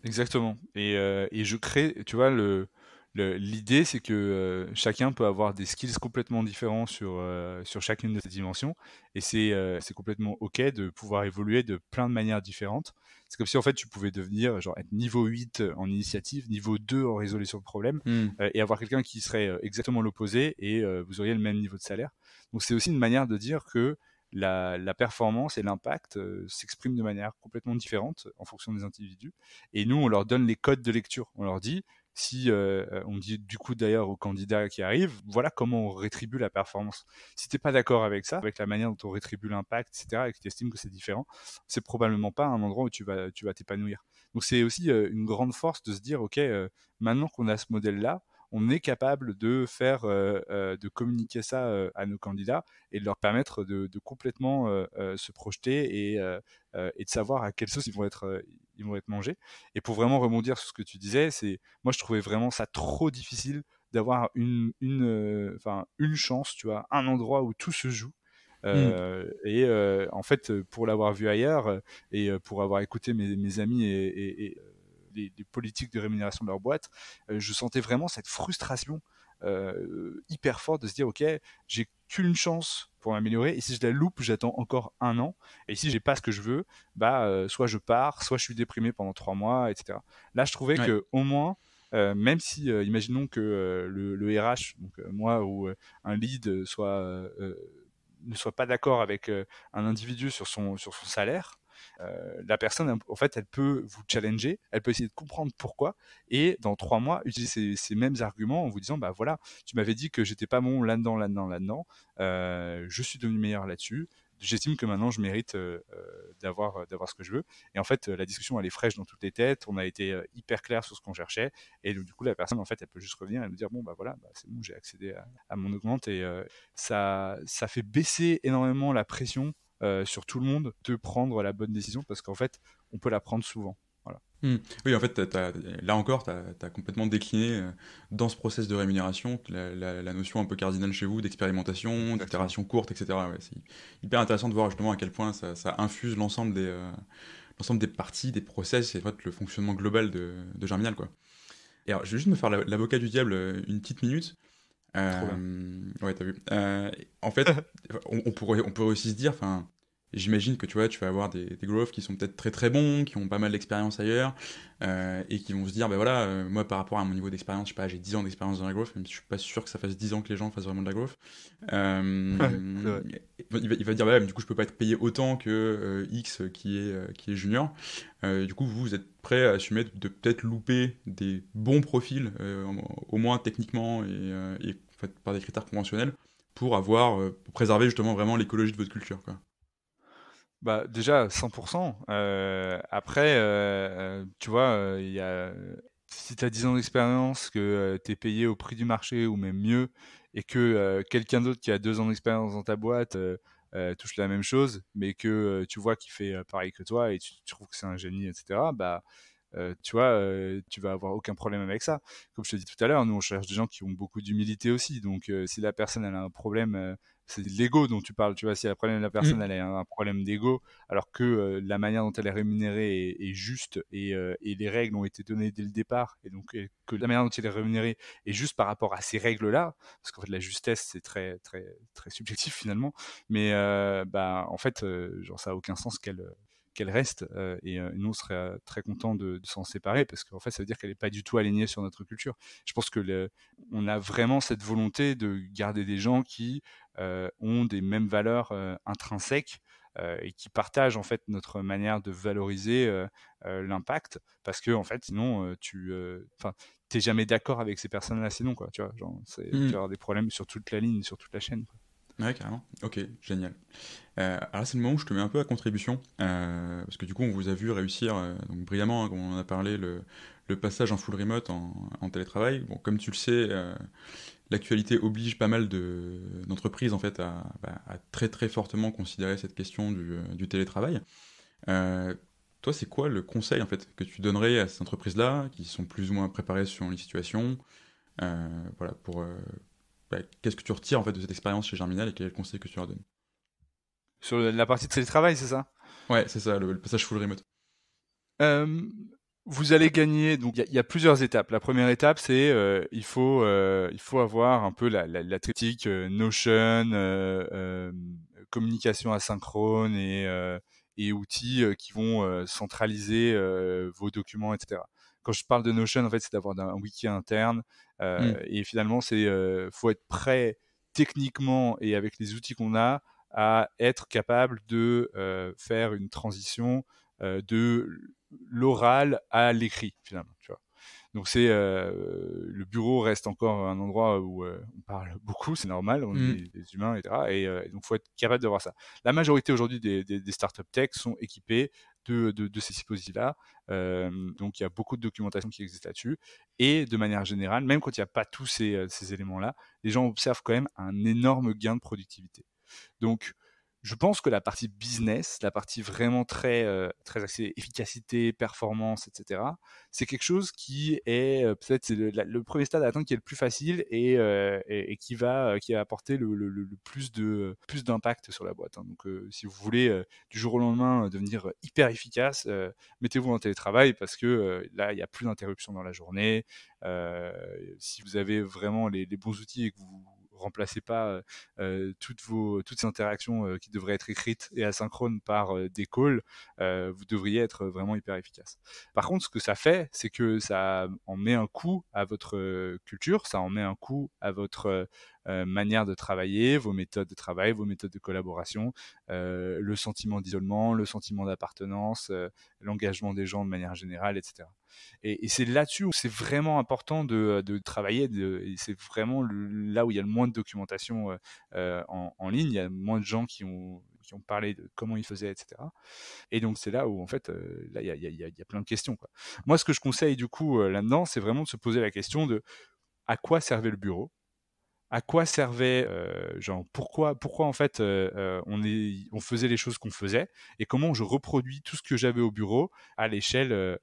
Exactement. Et, et je crée, tu vois, le l'idée, c'est que euh, chacun peut avoir des skills complètement différents sur, euh, sur chacune de ces dimensions. Et euh, c'est complètement OK de pouvoir évoluer de plein de manières différentes. C'est comme si, en fait, tu pouvais devenir, genre, être niveau 8 en initiative, niveau 2 en résolution de problème, hmm. et avoir quelqu'un qui serait exactement l'opposé, et vous auriez le même niveau de salaire. Donc, c'est aussi une manière de dire que la, la, performance et l'impact s'expriment de manière complètement différente en fonction des individus. Et nous, on leur donne les codes de lecture. On leur dit, si euh, euh, on dit du coup d'ailleurs aux candidats qui arrivent, voilà comment on rétribue la performance. Si t'es pas d'accord avec ça, avec la manière dont on rétribue l'impact, etc., et que tu estimes que c'est différent, c'est probablement pas un endroit où tu vas, tu vas t'épanouir. Donc c'est aussi euh, une grande force de se dire, ok, maintenant qu'on a ce modèle-là, on est capable de faire, de communiquer ça à nos candidats et de leur permettre de, complètement se projeter et, et, de savoir à quelle sauce ils vont être, ils vont être mangés. Et pour vraiment rebondir sur ce que tu disais, c'est moi je trouvais vraiment ça trop difficile d'avoir une, une euh, chance, tu vois, un endroit où tout se joue. Euh, mm. Et euh, en fait, pour l'avoir vu ailleurs et pour avoir écouté mes, amis et, les, politiques de rémunération de leur boîte, je sentais vraiment cette frustration hyper forte de se dire, ok, j'ai qu'une chance pour m'améliorer. Et si je la loupe, j'attends encore un an. Et si j'ai pas ce que je veux, bah euh, soit je pars, soit je suis déprimé pendant trois mois, etc. Là, je trouvais que au moins euh, même si, euh, imaginons que le, le, RH, donc moi ou un lead, soit, ne soit pas d'accord avec un individu sur son, sur son salaire, euh, la personne, en fait, elle peut vous challenger, elle peut essayer de comprendre pourquoi, et dans trois mois, utiliser ces, mêmes arguments en vous disant, bah voilà, tu m'avais dit que j'étais pas bon là-dedans, là-dedans, là-dedans, euh, je suis devenu meilleur là-dessus, j'estime que maintenant je mérite euh, d'avoir d'avoir ce que je veux et en fait la discussion elle est fraîche dans toutes les têtes on a été hyper clair sur ce qu'on cherchait et du coup la personne en fait elle peut juste revenir et nous dire bon bah voilà bah, c'est bon j'ai accédé à, mon augmente et ça ça fait baisser énormément la pression euh, sur tout le monde de prendre la bonne décision parce qu'en fait, on peut la prendre souvent. Voilà. Hmm. Oui, en fait, là encore, tu as, complètement décliné euh, dans ce process de rémunération la, notion un peu cardinale chez vous d'expérimentation, d'itération courte, etc. c'est hyper intéressant de voir justement à quel point ça, infuse euh, l'ensemble des, parties, des process et le fonctionnement global de, de Germinal. Quoi. Et je vais juste me faire l'avocat du diable une petite minute. Euh, ouais, t'as vu. Euh, en fait, on, on, pourrait, on pourrait aussi se dire, enfin, j'imagine que tu vois, tu vas avoir des, des qui sont peut-être très très bons, qui ont pas mal d'expérience ailleurs, euh, et qui vont se dire, ben voilà, euh, moi par rapport à mon niveau d'expérience, je sais pas, j'ai 10 ans d'expérience dans la growth, même si je suis pas sûr que ça fasse 10 ans que les gens fassent vraiment de la growth. Euh, il, va, dire, ben du coup, je peux pas être payé autant que X qui est, qui est junior. du coup, vous, êtes prêt à assumer de, peut-être louper des bons profils, au moins techniquement et, par des critères conventionnels, pour avoir préserver justement vraiment l'écologie de votre culture. Quoi bah, Déjà, 100%. Euh, après, euh, euh, tu vois, il y a, si tu as 10 ans d'expérience, que tu es payé au prix du marché ou même mieux, et que quelqu'un d'autre qui a 2 ans d'expérience dans ta boîte touche la même chose, mais que tu vois qu'il fait pareil que toi et tu, tu trouves que c'est un génie, etc., bah, tu vois, tu vas avoir aucun problème avec ça. Comme je te dis tout à l'heure, nous on cherche des gens qui ont beaucoup d'humilité aussi. Donc si la personne elle a un problème c'est l'ego dont tu parles, tu vois, si la problème la mmh. personne, a un problème d'ego, alors que euh, la manière dont elle est rémunérée est, juste euh, et, les règles ont été données dès le départ, et donc que la manière dont elle est rémunérée est juste par rapport à ces règles-là, parce qu'en fait la justesse c'est très très très subjectif finalement, mais euh, bah en fait, genre ça n'a aucun sens qu'elle qu'elle reste. Euh, et euh, nous, on serait euh, très contents de, s'en séparer parce qu'en fait, ça veut dire qu'elle n'est pas du tout alignée sur notre culture. Je pense que le, on a vraiment cette volonté de garder des gens qui ont des mêmes valeurs intrinsèques et qui partagent en fait notre manière de valoriser l'impact parce que en fait, sinon, tu, enfin, t'es jamais d'accord avec ces personnes-là, sinon quoi. Tu vois, genre, mmh. vas des problèmes sur toute la ligne, sur toute la chaîne. Ouais, carrément. Ok, génial. Euh, alors c'est le moment où je te mets un peu à contribution, euh, parce que du coup on vous a vu réussir euh, brillamment, hein, comme on en a parlé, le, passage en full remote en, télétravail. Bon, comme tu le sais, l'actualité oblige pas mal d'entreprises en fait bah, à, très très fortement considérer cette question du, télétravail. toi, c'est quoi le conseil en fait que tu donnerais à ces entreprises-là qui sont plus ou moins préparées sur les situations, voilà, pour bah, qu'est-ce que tu retires en fait de cette expérience chez Germinal et quel est le conseil que tu leur donnes Sur la partie de télétravail, c'est ça Ouais, c'est ça, le, passage full remote. Euh, vous allez gagner. Donc, il y, a plusieurs étapes. La première étape, c'est euh, il faut euh, il faut avoir un peu la, la, euh, Notion, communication asynchrone et, et outils qui vont centraliser vos documents, etc. Quand je parle de Notion, en fait, c'est d'avoir un wiki interne Mmh. Et finalement, c'est faut être prêt techniquement et avec les outils qu'on a à être capable de faire une transition de l'oral à l'écrit finalement. Tu vois. Donc c'est le bureau reste encore un endroit où on parle beaucoup, c'est normal, on mmh. est des humains, etc. Et, donc, donc faut être capable de voir ça. La majorité aujourd'hui des, des startups tech sont équipées de, ces dispositifs là euh, donc il y a beaucoup de documentation qui existe là-dessus. Et de manière générale, même quand il n'y a pas tous ces, euh, ces éléments-là, les gens observent quand même un énorme gain de productivité. Donc je pense que la partie business, la partie vraiment très, euh, très axée efficacité, performance, etc., c'est quelque chose qui est euh, peut-être le, le, premier stade à atteindre qui est le plus facile et, euh, qui, va, qui va apporter le, plus, de, plus d'impact sur la boîte. Hein. Donc, si vous voulez du jour au lendemain devenir hyper efficace, mettez-vous en télétravail parce que là, il n'y a plus d'interruption dans la journée. si vous avez vraiment les bons outils et que vous remplacez pas euh, euh, toutes vos toutes ces interactions euh, qui devraient être écrites et asynchrones par des calls, vous devriez être vraiment hyper efficace. Par contre, ce que ça fait, c'est que ça en met un coup à votre culture, ça en met un coup à votre euh, manière de travailler, vos méthodes de travail, vos méthodes de collaboration, euh, le sentiment d'isolement, le sentiment d'appartenance, euh, l'engagement des gens de manière générale, etc. Et, c'est là-dessus où c'est vraiment important de, travailler. c'est vraiment là où il y a le moins de documentation en, ligne. Il y a moins de gens qui ont, parlé de comment ils faisaient, etc. Et donc c'est là où en fait, il y, a, plein de questions. Moi, ce que je conseille du coup là-dedans, c'est vraiment de se poser la question de à quoi servait le bureau à quoi servait, euh, genre pourquoi, pourquoi en fait euh, euh, on, on faisait les choses qu'on faisait et comment je reproduis tout ce que j'avais au bureau à l'échelle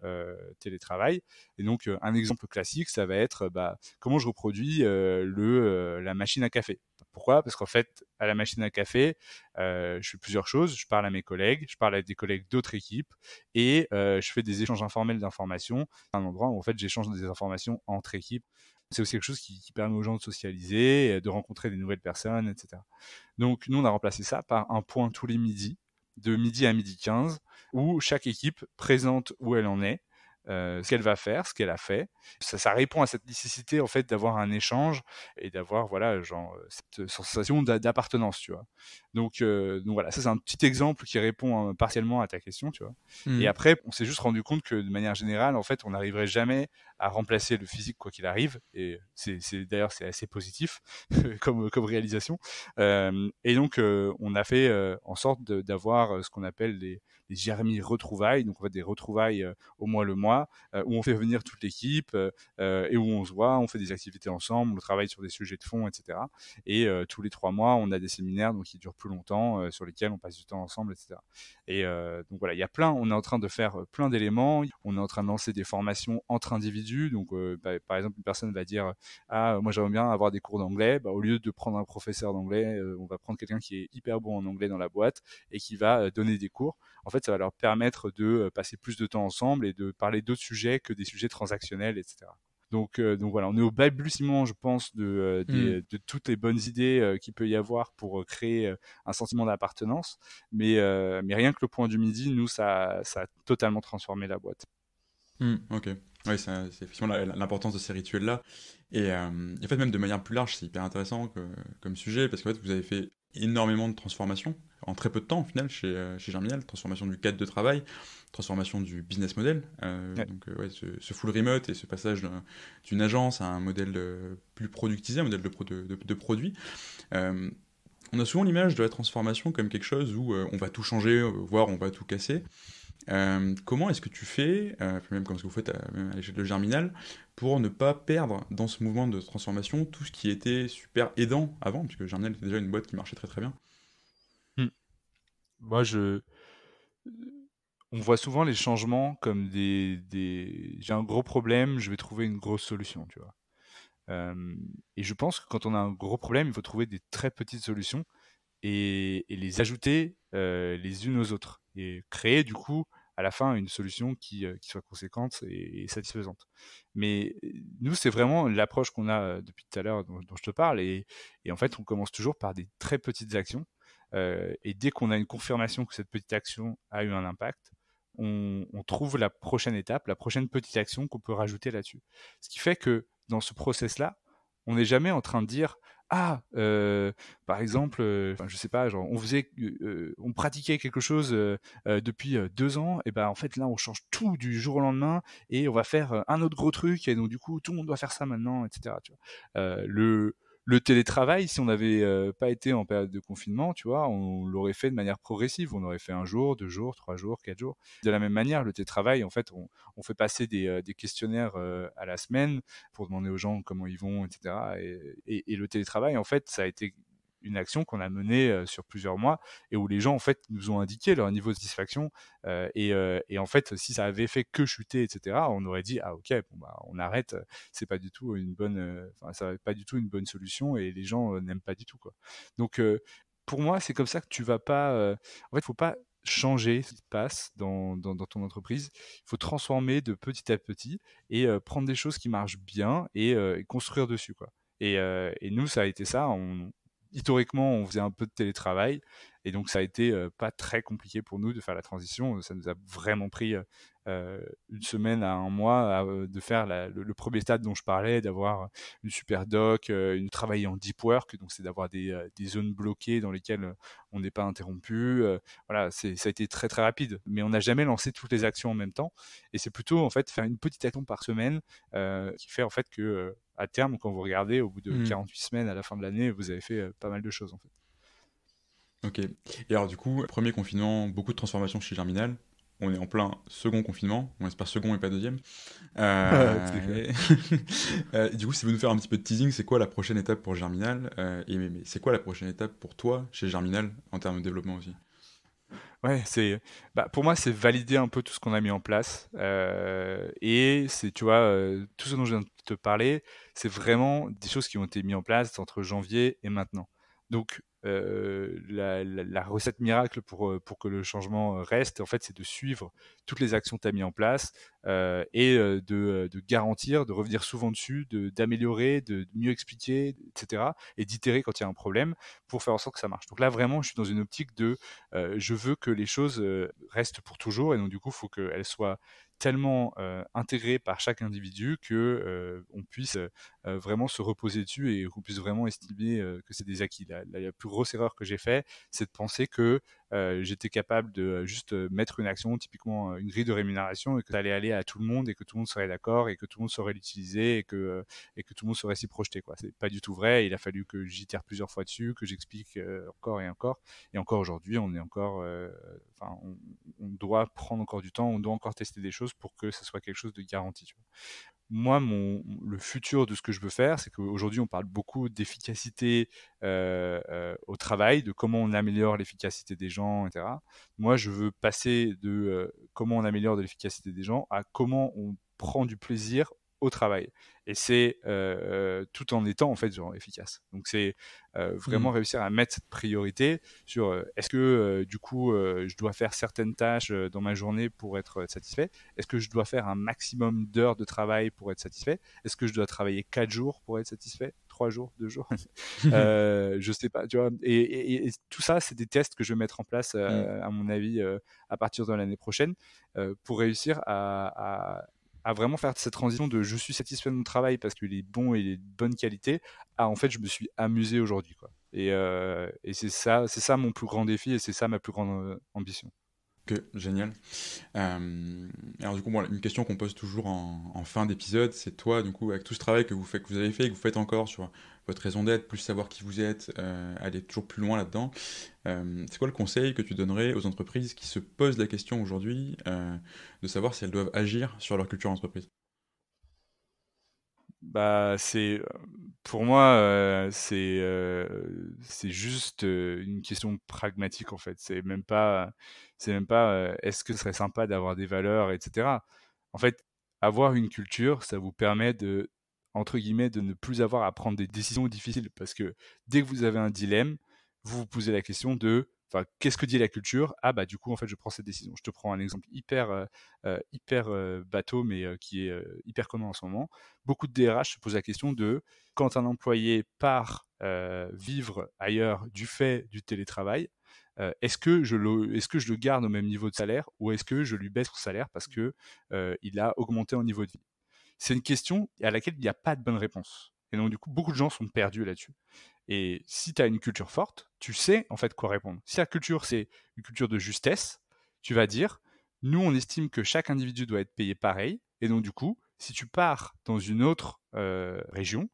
télétravail. Et donc un exemple classique, ça va être bah, comment je reproduis le, la machine à café. Pourquoi Parce qu'en fait, à la machine à café, je fais plusieurs choses. Je parle à mes collègues, je parle à des collègues d'autres équipes et je fais des échanges informels d'informations. C'est un endroit où en fait j'échange des informations entre équipes c'est aussi quelque chose qui, permet aux gens de socialiser, de rencontrer des nouvelles personnes, etc. Donc nous, on a remplacé ça par un point tous les midis, de midi à midi 15, où chaque équipe présente où elle en est, euh, ce qu'elle va faire, ce qu'elle a fait. Ça, répond à cette nécessité en fait d'avoir un échange et d'avoir voilà genre euh, cette sensation d'appartenance, tu vois. Euh, donc, voilà, ça c'est un petit exemple qui répond hein, partiellement à ta question, tu vois. Et mmh. après, on s'est juste rendu compte que de manière générale, en fait, on n'arriverait jamais à remplacer le physique quoi qu'il arrive. Et c'est, d'ailleurs c'est assez positif comme, comme réalisation. Euh, et donc euh, on a fait euh, en sorte d'avoir ce qu'on appelle les, les Jeremy retrouvailles, donc en fait des retrouvailles au moins le mois, où on fait venir toute l'équipe et où on se voit, on fait des activités ensemble, on travaille sur des sujets de fond, etc. Et tous les trois mois, on a des séminaires donc qui durent plus longtemps, sur lesquels on passe du temps ensemble, etc. Et donc voilà, il y a plein, on est en train de faire plein d'éléments, on est en train de lancer des formations entre individus donc, euh, bah, par exemple, une personne va dire Ah, moi j'aimerais bien avoir des cours d'anglais. Bah, au lieu de prendre un professeur d'anglais, euh, on va prendre quelqu'un qui est hyper bon en anglais dans la boîte et qui va euh, donner des cours. En fait, ça va leur permettre de passer plus de temps ensemble et de parler d'autres sujets que des sujets transactionnels, etc. Donc, donc, voilà, on est au balbutiement, je pense, de, hmm. toutes les bonnes idées qu'il peut y avoir pour créer un sentiment d'appartenance. Mais, mais, rien que le point du midi, nous, ça a totalement transformé la boîte. Mm. ok. c'est effectivement l'importance de ces rituels-là. Euh, et, en fait, même de manière plus large, c'est hyper intéressant comme sujet, parce qu'en fait, vous avez fait énormément de transformations en très peu de temps, au final, chez, euh, chez Germinal. Transformation du cadre de travail, transformation du business model. Euh, donc, ouais, ce, full remote et ce passage d'une agence à un modèle plus productisé, un modèle de, de, produit. on a souvent l'image de la transformation comme quelque chose où on va tout changer, voire on va tout casser. Euh, comment est-ce que tu fais, euh, même comme ce que vous faites euh, à, l'échelle de Germinal, pour ne pas perdre dans ce mouvement de transformation tout ce qui était super aidant avant, puisque Germinal était déjà une boîte qui marchait très très bien hmm. Moi, je... On voit souvent les changements comme des... J'ai un gros problème, je vais trouver une grosse solution, tu vois. et je pense que quand on a un gros problème, il faut trouver des très petites solutions et, les ajouter les unes aux autres et créer du coup à la fin une solution qui, euh, qui soit conséquente et, satisfaisante. Mais nous, c'est vraiment l'approche qu'on a depuis tout à l'heure dont, je te parle, et, en fait, on commence toujours par des très petites actions, et dès qu'on a une confirmation que cette petite action a eu un impact, on, on trouve la prochaine étape, la prochaine petite action qu'on peut rajouter là-dessus. Ce qui fait que dans ce process-là, on n'est jamais en train de dire ah, euh, par exemple, euh, je sais pas, genre on faisait, euh, on pratiquait quelque chose depuis deux ans, et ben en fait là on change tout du jour au lendemain et on va faire un autre gros truc et donc du coup tout le monde doit faire ça maintenant, etc. le le télétravail, si on n'avait euh, pas été en période de confinement, tu vois, on l'aurait fait de manière progressive. On aurait fait un jour, deux jours, trois jours, quatre jours. De la même manière, le télétravail, en fait, on, fait passer des, euh, questionnaires euh, à la semaine pour demander aux gens comment ils vont, etc. et le télétravail, en fait, ça a été une action qu'on a menée euh, sur plusieurs mois et où les gens en fait nous ont indiqué leur niveau de satisfaction euh, et, euh, et, en fait si ça avait fait que chuter etc on aurait dit ah ok bon bah on arrête c'est pas du tout une bonne enfin ça pas du tout une bonne solution et les gens n'aiment pas du tout quoi donc pour moi, c'est comme ça que tu vas pas. En fait, faut pas changer ce qui se passe dans, dans, ton entreprise. Il faut transformer de petit à petit et prendre des choses qui marchent bien et, construire dessus. Quoi. Et, et, nous, ça a été ça. On, historiquement, on faisait un peu de télétravail et donc, ça a été pas très compliqué pour nous de faire la transition. Ça nous a vraiment pris une semaine à un mois de faire le, premier stade dont je parlais, d'avoir une super doc, une travailler en deep work, donc c'est d'avoir des, zones bloquées dans lesquelles on n'est pas interrompu. voilà, ça a été très très rapide, mais on n'a jamais lancé toutes les actions en même temps. Et c'est plutôt en fait faire une petite action par semaine qui fait en fait que à terme, quand vous regardez au bout de 48 mmh. semaines à la fin de l'année, vous avez fait pas mal de choses en fait. Ok. Et alors du coup, premier confinement, beaucoup de transformations chez Germinal. On est en plein second confinement. On espère second et pas deuxième. Euh, euh, du coup, si vous nous faire un petit peu de teasing, c'est quoi la prochaine étape pour Germinal euh, Et c'est quoi la prochaine étape pour toi chez Germinal en termes de développement aussi Ouais, c'est bah, pour moi c'est valider un peu tout ce qu'on a mis en place et c'est tu vois tout ce dont je viens de te parler, c'est vraiment des choses qui ont été mises en place entre janvier et maintenant. Donc euh, la, recette miracle pour, euh, pour que le changement euh, reste, en fait, c'est de suivre toutes les actions que tu as mises en place et de, garantir, de revenir souvent dessus, d'améliorer, de, mieux expliquer, etc. et d'itérer quand il y a un problème pour faire en sorte que ça marche. Donc là, vraiment, je suis dans une optique de je veux que les choses restent pour toujours et donc, du coup, il faut qu'elles soient tellement euh, intégré par chaque individu que euh, on puisse euh, vraiment se reposer dessus et qu'on puisse vraiment estimer que c'est des acquis. La, plus grosse erreur que j'ai fait, c'est de penser que j'étais capable de juste mettre une action, typiquement une grille de rémunération, et que ça allait aller à tout le monde et que tout le monde serait d'accord et que tout le monde saurait l'utiliser et que, et que tout le monde saurait s'y projeter. Quoi. C'est pas du tout vrai. Il a fallu que j'y tire plusieurs fois dessus, que j'explique encore et encore. Et encore aujourd'hui, on est encore, enfin, on, doit prendre encore du temps, on doit encore tester des choses pour que ce soit quelque chose de garanti. Moi, mon, le futur de ce que je veux faire, c'est qu'aujourd'hui, on parle beaucoup d'efficacité euh, euh, au travail, de comment on améliore l'efficacité des gens, etc. Moi, je veux passer de euh, comment on améliore l'efficacité des gens à comment on prend du plaisir au travail. Et c'est euh, euh, tout en étant en fait genre, efficace. Donc c'est euh, vraiment mm. réussir à mettre cette priorité sur est-ce que du coup je dois faire certaines tâches dans ma journée pour être satisfait Est-ce que je dois faire un maximum d'heures de travail pour être satisfait Est-ce que je dois travailler quatre jours pour être satisfait trois jours, deux jours Je sais pas, tu vois. Et, tout ça, c'est des tests que je vais mettre en place, mm. à mon avis, à partir de l'année prochaine pour réussir à à vraiment faire cette transition de je suis satisfait de mon travail parce qu'il est bon et il est de bonne qualité à en fait je me suis amusé aujourd'hui quoi. Et, euh, et c'est ça, c'est ça mon plus grand défi et c'est ça ma plus grande euh, ambition. Que génial. Euh, alors du coup, une question qu'on pose toujours en, fin d'épisode, c'est toi, du coup, avec tout ce travail que vous faites, que vous avez fait, et que vous faites encore sur votre raison d'être, plus savoir qui vous êtes, euh, aller toujours plus loin là-dedans. Euh, c'est quoi le conseil que tu donnerais aux entreprises qui se posent la question aujourd'hui de savoir si elles doivent agir sur leur culture d'entreprise bah, c'est euh, pour moi, euh, c'est euh, c'est juste une question pragmatique en fait. C'est même pas, c'est même pas, est-ce que ce serait sympa d'avoir des valeurs, etc. En fait, avoir une culture, ça vous permet de entre guillemets de ne plus avoir à prendre des décisions difficiles parce que dès que vous avez un dilemme, vous vous posez la question de qu'est-ce que dit la culture Ah bah du coup en fait je prends cette décision. Je te prends un exemple hyper euh, euh, hyper euh, bateau mais qui est hyper commun en ce moment. Beaucoup de DRH se posent la question de quand un employé part vivre ailleurs du fait du télétravail, est-ce que je le est-ce que je le garde au même niveau de salaire ou est-ce que je lui baisse son salaire parce que il a augmenté en niveau de vie C'est une question à laquelle il n'y a pas de bonne réponse. Et donc, du coup, beaucoup de gens sont perdus là-dessus. Et si tu as une culture forte, tu sais en fait quoi répondre. Si la culture, c'est une culture de justesse, tu vas dire, nous, on estime que chaque individu doit être payé pareil. Et donc, du coup, si tu pars dans une autre euh, région,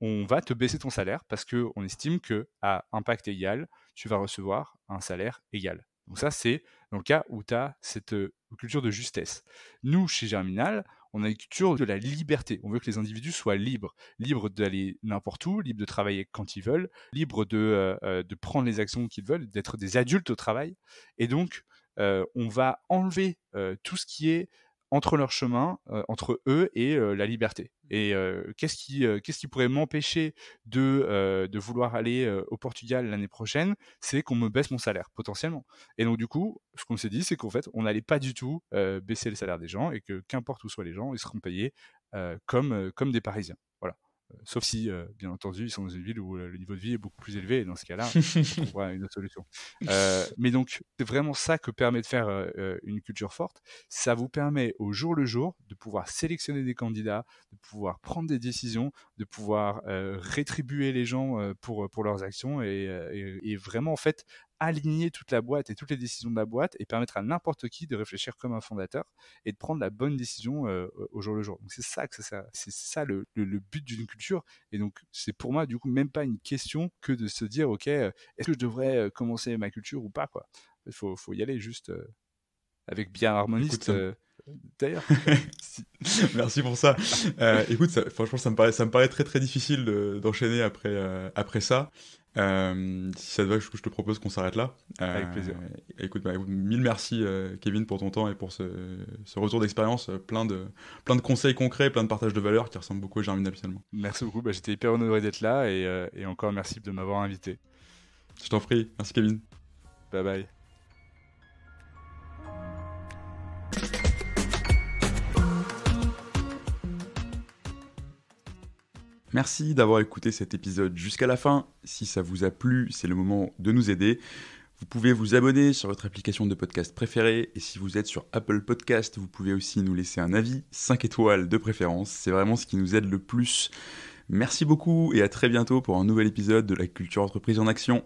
on va te baisser ton salaire parce qu'on estime que à impact égal, tu vas recevoir un salaire égal. Donc ça, c'est dans le cas où tu as cette euh, culture de justesse. Nous, chez Germinal, on a une culture de la liberté. On veut que les individus soient libres, libres d'aller n'importe où, libres de travailler quand ils veulent, libres de, euh, euh, prendre les actions qu'ils veulent, d'être des adultes au travail. Et donc, euh, on va enlever tout ce qui est entre leur chemin, euh, entre eux et euh, la liberté. Mmh. Et euh, qu'est-ce qui, qu'est-ce qui pourrait m'empêcher de, de vouloir aller au Portugal l'année prochaine C'est qu'on me baisse mon salaire potentiellement. Et donc du coup, ce qu'on s'est dit, c'est qu'en fait, on n'allait pas du tout baisser le salaire des gens et que qu'importe où soient les gens, ils seront payés comme, comme des Parisiens sauf si, euh, bien entendu, ils sont dans une ville où euh, le niveau de vie est beaucoup plus élevé, dans ce cas-là, on voit une autre solution. Euh, mais donc, c'est vraiment ça que permet de faire une culture forte. Ça vous permet au jour le jour de pouvoir sélectionner des candidats, de pouvoir prendre des décisions, de pouvoir rétribuer les gens pour, pour leurs actions et, vraiment, en fait, aligner toute la boîte et toutes les décisions de la boîte et permettre à n'importe qui de réfléchir comme un fondateur et de prendre la bonne décision euh, au jour le jour. Donc c'est ça que ça, c'est ça le, but d'une culture. Et donc c'est pour moi du coup même pas une question que de se dire ok euh, est-ce que je devrais euh, commencer ma culture ou pas quoi. Il faut, y aller juste avec bien harmoniste. D'ailleurs. Merci pour ça. Euh, écoute, franchement, ça me paraît, ça me paraît très très difficile d'enchaîner après, euh, après ça. Euh, si ça te va, je, te propose qu'on s'arrête là. Avec plaisir. Écoute, bah, mille merci Kevin pour ton temps et pour ce, retour d'expérience, plein, de, plein de conseils concrets, plein de partages de valeurs qui ressemblent beaucoup à Germinal finalement. Merci beaucoup, bah, j'étais hyper honoré d'être là et, et encore merci de m'avoir invité. Je t'en prie, merci Kevin. Bye bye. Merci d'avoir écouté cet épisode jusqu'à la fin. Si ça vous a plu, c'est le moment de nous aider. Vous pouvez vous abonner sur votre application de podcast préférée et si vous êtes sur Apple Podcast, vous pouvez aussi nous laisser un avis, 5 étoiles de préférence, c'est vraiment ce qui nous aide le plus. Merci beaucoup et à très bientôt pour un nouvel épisode de la culture entreprise en action.